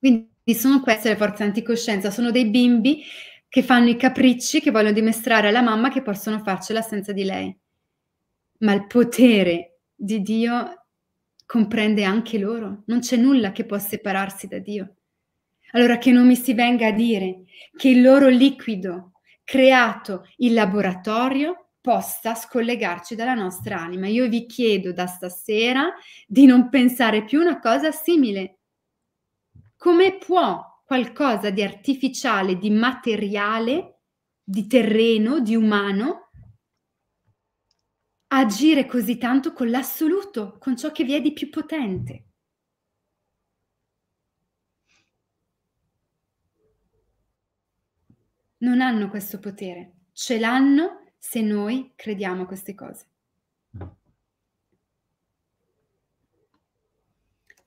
[SPEAKER 2] Quindi sono queste le forze anticoscienza, sono dei bimbi che fanno i capricci che vogliono dimestrare alla mamma che possono farcela senza di lei. Ma il potere di Dio comprende anche loro, non c'è nulla che può separarsi da Dio. Allora che non mi si venga a dire che il loro liquido creato in laboratorio possa scollegarci dalla nostra anima. Io vi chiedo da stasera di non pensare più una cosa simile. Come può qualcosa di artificiale, di materiale, di terreno, di umano, agire così tanto con l'assoluto, con ciò che vi è di più potente. Non hanno questo potere, ce l'hanno se noi crediamo a queste cose.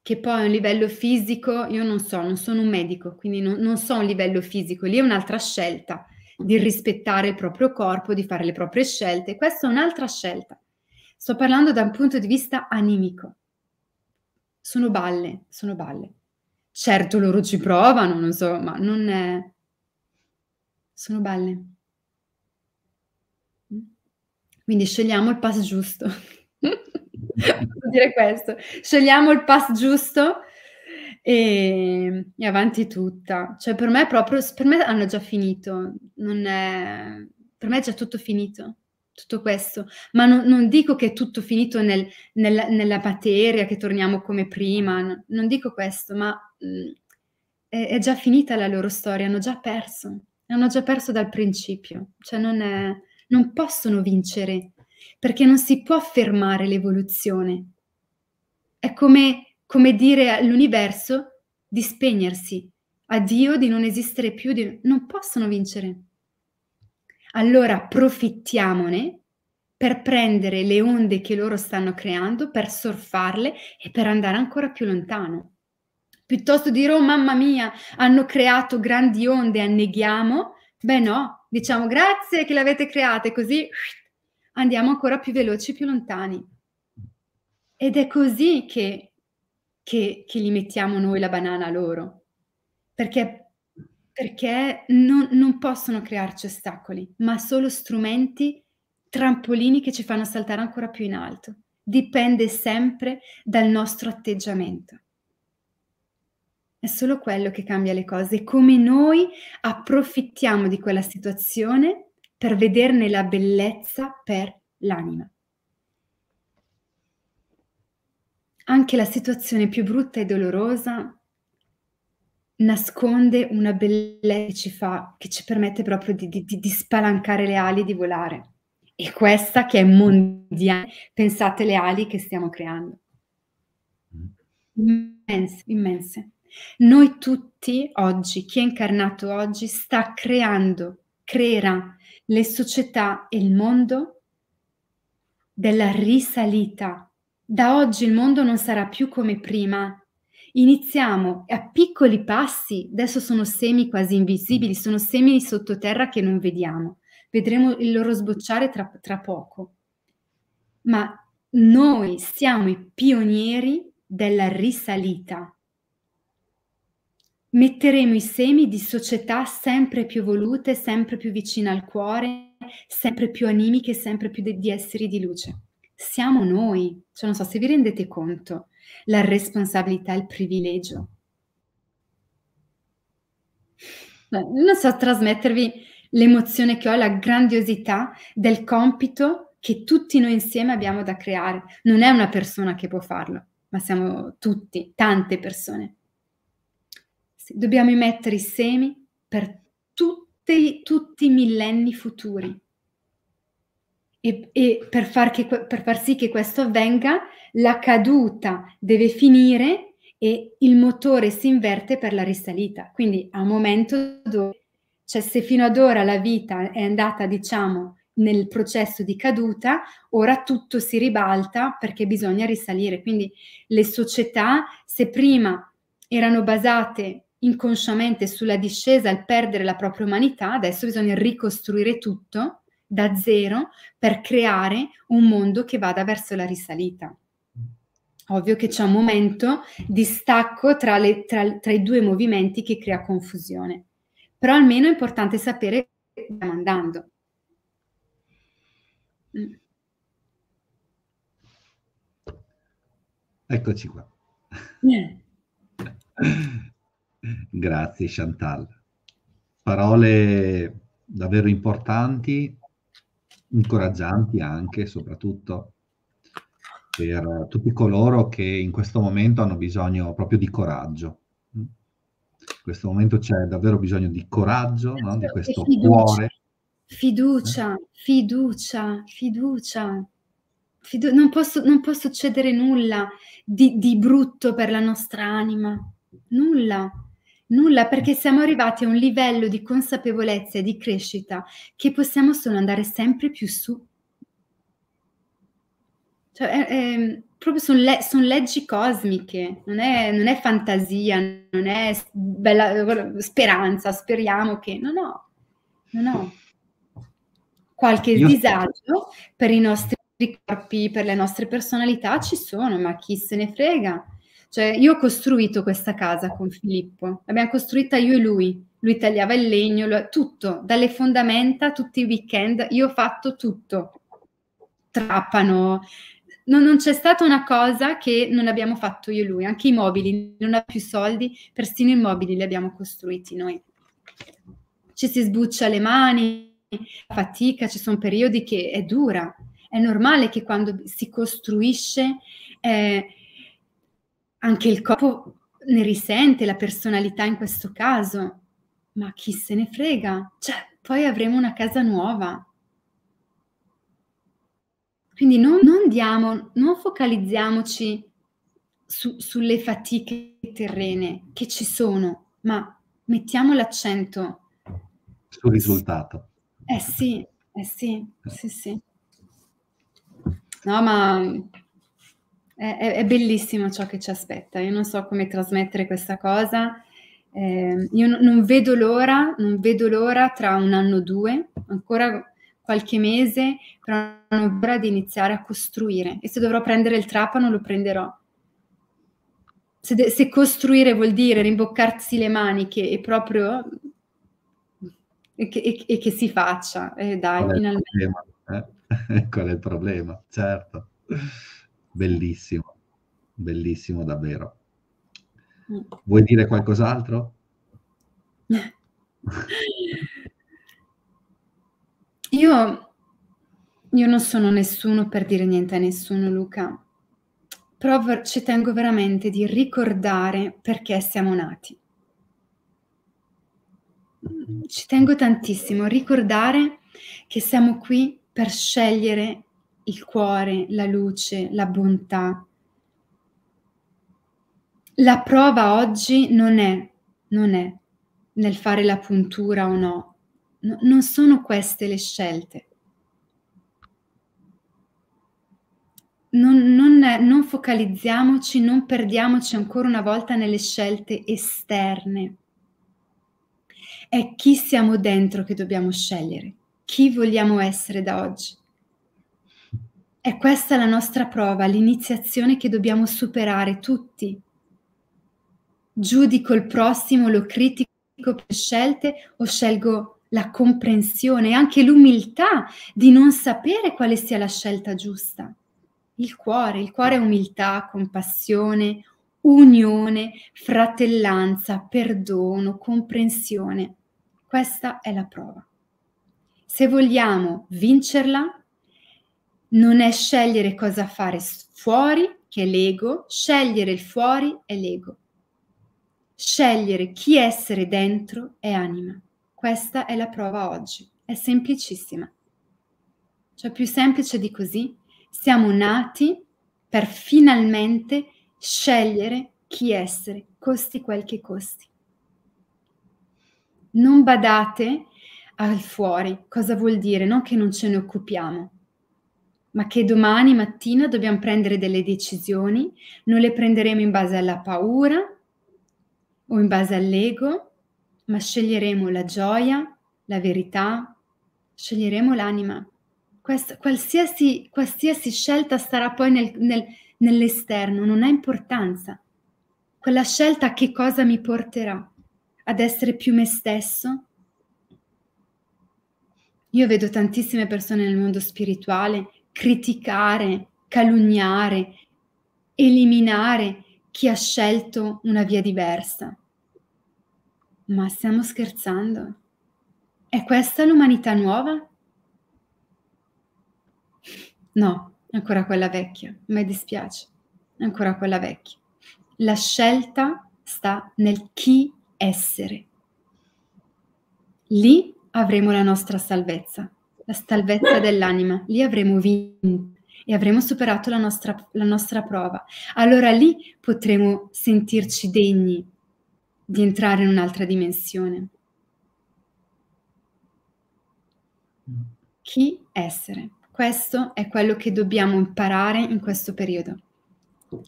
[SPEAKER 2] che poi a un livello fisico, io non so, non sono un medico, quindi non, non so un livello fisico, lì è un'altra scelta di rispettare il proprio corpo, di fare le proprie scelte, questa è un'altra scelta. Sto parlando da un punto di vista animico. Sono balle, sono balle. Certo loro ci provano, non so, ma non è... Sono balle. Mm? Quindi scegliamo il pass giusto. Vuol dire questo. Scegliamo il pass giusto e, e, avanti tutta. Cioè, per me proprio, per me hanno già finito. Non è, per me è già tutto finito tutto questo, ma non, non, dico che è tutto finito nel, nel, nella materia, che torniamo come prima, no, non dico questo, ma mh, mm, è, è, già finita la loro storia, hanno già perso, hanno già perso dal principio, cioè non, è, non possono vincere perché non si può fermare l'evoluzione. È come, come dire all'universo di spegnersi, a Dio di non esistere più, di... non possono vincere. Allora approfittiamone per prendere le onde che loro stanno creando, per surfarle e per andare ancora più lontano. Piuttosto dirò, oh, mamma mia, hanno creato grandi onde, anneghiamo. Beh no, diciamo grazie che le avete create così andiamo ancora più veloci, più lontani. Ed è così che, che, che gli mettiamo noi la banana loro, perché, perché non, non possono crearci ostacoli, ma solo strumenti, trampolini che ci fanno saltare ancora più in alto. Dipende sempre dal nostro atteggiamento. È solo quello che cambia le cose, come noi approfittiamo di quella situazione per vederne la bellezza per l'anima. Anche la situazione più brutta e dolorosa nasconde una bellezza che ci fa, che ci permette proprio di, di, di spalancare le ali e di volare. E questa che è mondiale, pensate le ali che stiamo creando. Immense, immense. Noi tutti oggi, chi è incarnato oggi, sta creando, creerà le società e il mondo della risalita. Da oggi il mondo non sarà più come prima. Iniziamo a piccoli passi, adesso sono semi quasi invisibili, sono semi sottoterra che non vediamo, vedremo il loro sbocciare tra, tra poco. Ma noi siamo i pionieri della risalita metteremo i semi di società sempre più evolute, sempre più vicine al cuore, sempre più animiche, sempre più di esseri di luce. Siamo noi, cioè non so se vi rendete conto, la responsabilità e il privilegio. Non so trasmettervi l'emozione che ho, la grandiosità del compito che tutti noi insieme abbiamo da creare. Non è una persona che può farlo, ma siamo tutti, tante persone dobbiamo emettere i semi per tutti, tutti i millenni futuri. E, e per, far che, per far sì che questo avvenga, la caduta deve finire e il motore si inverte per la risalita. Quindi a un momento dove, cioè se fino ad ora la vita è andata, diciamo, nel processo di caduta, ora tutto si ribalta perché bisogna risalire. Quindi le società, se prima erano basate inconsciamente sulla discesa al perdere la propria umanità, adesso bisogna ricostruire tutto da zero per creare un mondo che vada verso la risalita. Ovvio che c'è un momento di stacco tra, le, tra, tra i due movimenti che crea confusione, però almeno è importante sapere dove stiamo andando. Mm.
[SPEAKER 1] Eccoci qua. Grazie Chantal. Parole davvero importanti, incoraggianti anche, soprattutto per tutti coloro che in questo momento hanno bisogno proprio di coraggio. In questo momento c'è davvero bisogno di coraggio, no? di questo fiducia, cuore.
[SPEAKER 2] Fiducia, fiducia, fiducia. Fidu- non, posso, non, può succedere nulla di, di brutto per la nostra anima. Nulla. Nulla, perché siamo arrivati a un livello di consapevolezza e di crescita che possiamo solo andare sempre più su. Cioè, è, è, proprio sono le, son leggi cosmiche, non è, non è, fantasia, non è bella, speranza, speriamo che... No, no, no, no. Qualche Io... disagio per i nostri corpi, per le nostre personalità ci sono, ma chi se ne frega cioè, io ho costruito questa casa con Filippo, l'abbiamo costruita io e lui. Lui tagliava il legno, lo, tutto, dalle fondamenta, tutti i weekend, io ho fatto tutto. Trappano. non, non, c'è stata una cosa che non abbiamo fatto io e lui, anche i mobili, non ha più soldi, persino i mobili li abbiamo costruiti noi. Ci si sbuccia le mani, fatica, ci sono periodi che è dura, è normale che quando si costruisce eh, anche il corpo ne risente, la personalità in questo caso, ma chi se ne frega? Cioè, poi avremo una casa nuova. Quindi non, non, diamo, non focalizziamoci su, sulle fatiche terrene che ci sono, ma mettiamo l'accento
[SPEAKER 1] sul risultato.
[SPEAKER 2] Eh sì, eh sì, eh. sì, sì. No, ma è, è, bellissimo ciò che ci aspetta, io non so come trasmettere questa cosa, eh, io non vedo l'ora, non vedo l'ora tra un anno o due, ancora qualche mese, però non ho ora di iniziare a costruire e se dovrò prendere il trapano lo prenderò. Se, de- se costruire vuol dire rimboccarsi le maniche e proprio... E che, e che si faccia, eh, dai, qual finalmente.
[SPEAKER 1] Problema, eh? qual è il problema? Certo bellissimo, bellissimo davvero. Mm. Vuoi dire qualcos'altro?
[SPEAKER 2] Io, io, non sono nessuno per dire niente a nessuno, Luca, però ci tengo veramente di ricordare perché siamo nati. Ci tengo tantissimo, a ricordare che siamo qui per scegliere il cuore, la luce, la bontà. La prova oggi non è, non è nel fare la puntura o no. no non sono queste le scelte. Non, non, non focalizziamoci, non perdiamoci ancora una volta nelle scelte esterne. È chi siamo dentro che dobbiamo scegliere, chi vogliamo essere da oggi. È questa la nostra prova, l'iniziazione che dobbiamo superare tutti. Giudico il prossimo, lo critico per scelte o scelgo la comprensione e anche l'umiltà di non sapere quale sia la scelta giusta. Il cuore, il cuore è umiltà, compassione, unione, fratellanza, perdono, comprensione. Questa è la prova. Se vogliamo vincerla, non è scegliere cosa fare fuori, che è l'ego, scegliere il fuori è l'ego. Scegliere chi essere dentro è anima. Questa è la prova oggi, è semplicissima. Cioè più semplice di così, siamo nati per finalmente scegliere chi essere, costi quel che costi. Non badate al fuori, cosa vuol dire? Non che non ce ne occupiamo, ma che domani mattina dobbiamo prendere delle decisioni, non le prenderemo in base alla paura o in base all'ego, ma sceglieremo la gioia, la verità, sceglieremo l'anima. Questa, qualsiasi, qualsiasi, scelta starà poi nel, nel, nell'esterno, non ha importanza. Quella scelta a che cosa mi porterà? Ad essere più me stesso? Io vedo tantissime persone nel mondo spirituale criticare, calunniare, eliminare chi ha scelto una via diversa. Ma stiamo scherzando? È questa l'umanità nuova? No, ancora quella vecchia, mi dispiace, ancora quella vecchia. La scelta sta nel chi essere. Lì avremo la nostra salvezza la salvezza dell'anima. Lì avremo vinto e avremo superato la nostra, la nostra prova. Allora lì potremo sentirci degni di entrare in un'altra dimensione. Chi essere? Questo è quello che dobbiamo imparare in questo periodo.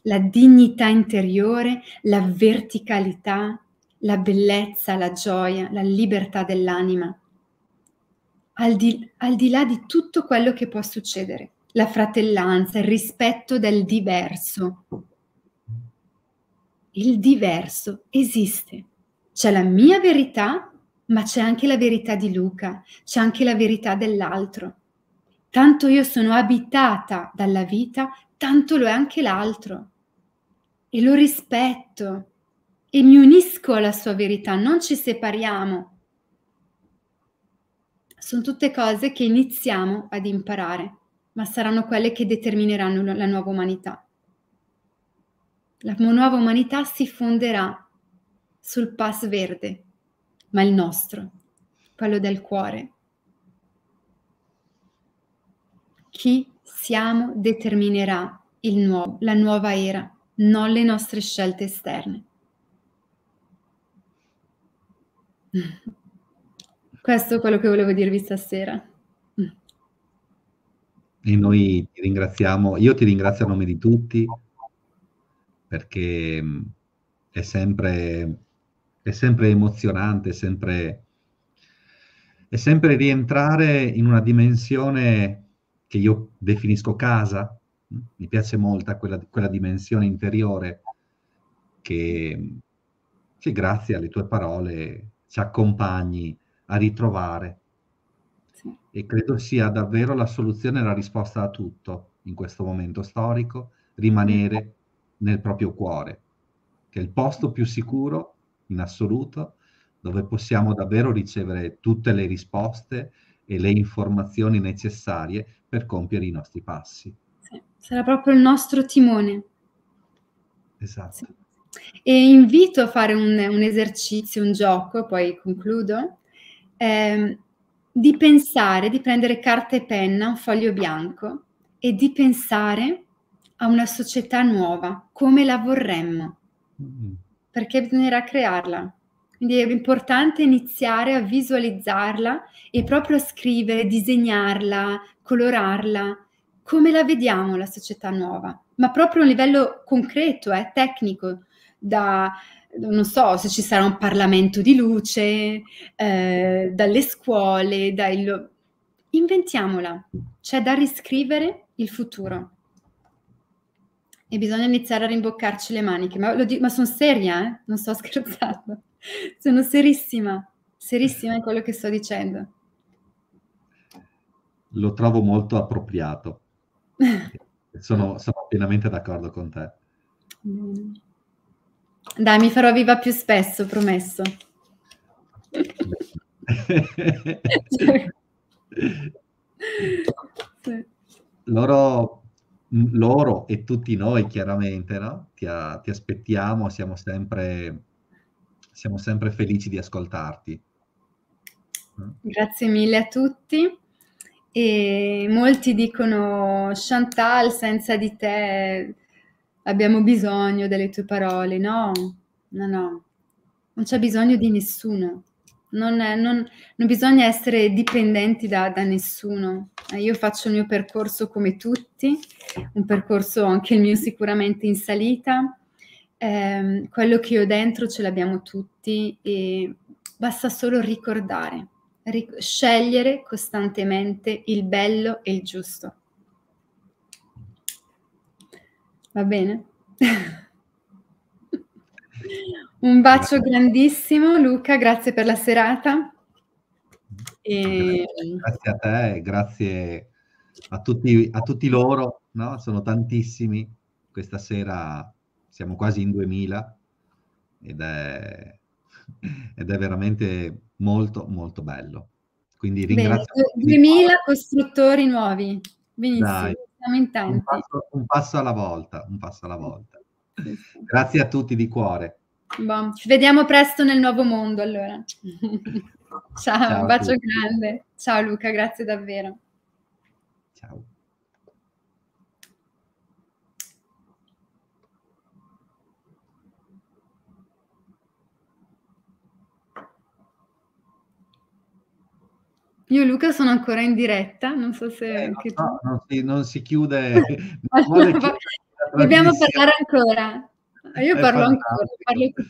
[SPEAKER 2] La dignità interiore, la verticalità, la bellezza, la gioia, la libertà dell'anima al di, al di là di tutto quello che può succedere, la fratellanza, il rispetto del diverso. Il diverso esiste. C'è la mia verità, ma c'è anche la verità di Luca, c'è anche la verità dell'altro. Tanto io sono abitata dalla vita, tanto lo è anche l'altro. E lo rispetto e mi unisco alla sua verità, non ci separiamo sono tutte cose che iniziamo ad imparare, ma saranno quelle che determineranno la nuova umanità. La nuova umanità si fonderà sul pass verde, ma il nostro, quello del cuore. Chi siamo determinerà nuovo, la nuova era, non le nostre scelte esterne. Questo è quello che volevo dirvi stasera. Mm.
[SPEAKER 1] E noi ti ringraziamo, io ti ringrazio a nome di tutti perché mm, è sempre, è sempre emozionante, è sempre, è sempre rientrare in una dimensione che io definisco casa, mm. mi piace molto quella, quella dimensione interiore che, che grazie alle tue parole ci accompagni a ritrovare. Sì. E credo sia davvero la soluzione e la risposta a tutto in questo momento storico, rimanere nel proprio cuore, che è il posto più sicuro in assoluto, dove possiamo davvero ricevere tutte le risposte e le informazioni necessarie per compiere i nostri passi.
[SPEAKER 2] Sì. Sarà proprio il nostro timone. Esatto. Sì. E invito a fare un, un, esercizio, un gioco, poi concludo, eh, di pensare, di prendere carta e penna, un foglio bianco e di pensare a una società nuova, come la vorremmo, mm-hmm. perché bisognerà crearla. Quindi è importante iniziare a visualizzarla e proprio a scrivere, disegnarla, colorarla, come la vediamo la società nuova, ma proprio a un livello concreto, eh, tecnico, da, non so se ci sarà un Parlamento di luce, eh, dalle scuole, dai... Inventiamola, c'è da riscrivere il futuro e bisogna iniziare a rimboccarci le maniche, ma, di... ma sono seria, eh? non sto scherzando, sono serissima, serissima in quello che sto dicendo.
[SPEAKER 1] Lo trovo molto appropriato, sono, sono pienamente d'accordo con
[SPEAKER 2] te. Mm. Dai, mi farò viva più spesso, promesso.
[SPEAKER 1] loro, loro, e tutti noi chiaramente, no? ti, a, ti, aspettiamo, siamo sempre, siamo sempre felici di ascoltarti.
[SPEAKER 2] Grazie mille a tutti. E molti dicono Chantal, senza di te abbiamo bisogno delle tue parole, no, no, no, non c'è bisogno di nessuno, non, è, non, non bisogna essere dipendenti da, da nessuno. Eh, io faccio il mio percorso come tutti, un percorso anche il mio sicuramente in salita, eh, quello che ho dentro ce l'abbiamo tutti e basta solo ricordare, ric- scegliere costantemente il bello e il giusto. Va bene? Un bacio grandissimo Luca, grazie per la serata. E... Grazie
[SPEAKER 1] a te grazie a tutti, a tutti loro, no? sono tantissimi. Questa sera siamo quasi in 2000 ed è, ed è veramente molto molto bello. Quindi ringrazio...
[SPEAKER 2] Bene, 2000 costruttori nuovi, benissimo. Dai. Siamo in tanti. Un
[SPEAKER 1] passo, un passo alla volta, un passo alla volta. Grazie a tutti di cuore.
[SPEAKER 2] Bon. Ci vediamo presto nel nuovo mondo allora. Ciao, Ciao un bacio grande. Ciao Luca, grazie davvero. Ciao. Io e Luca sono ancora in diretta, non so se... Eh, no, no,
[SPEAKER 1] non, si, non, si, chiude.
[SPEAKER 2] Dobbiamo parlare ancora.
[SPEAKER 1] Io parlo ancora,
[SPEAKER 2] parlo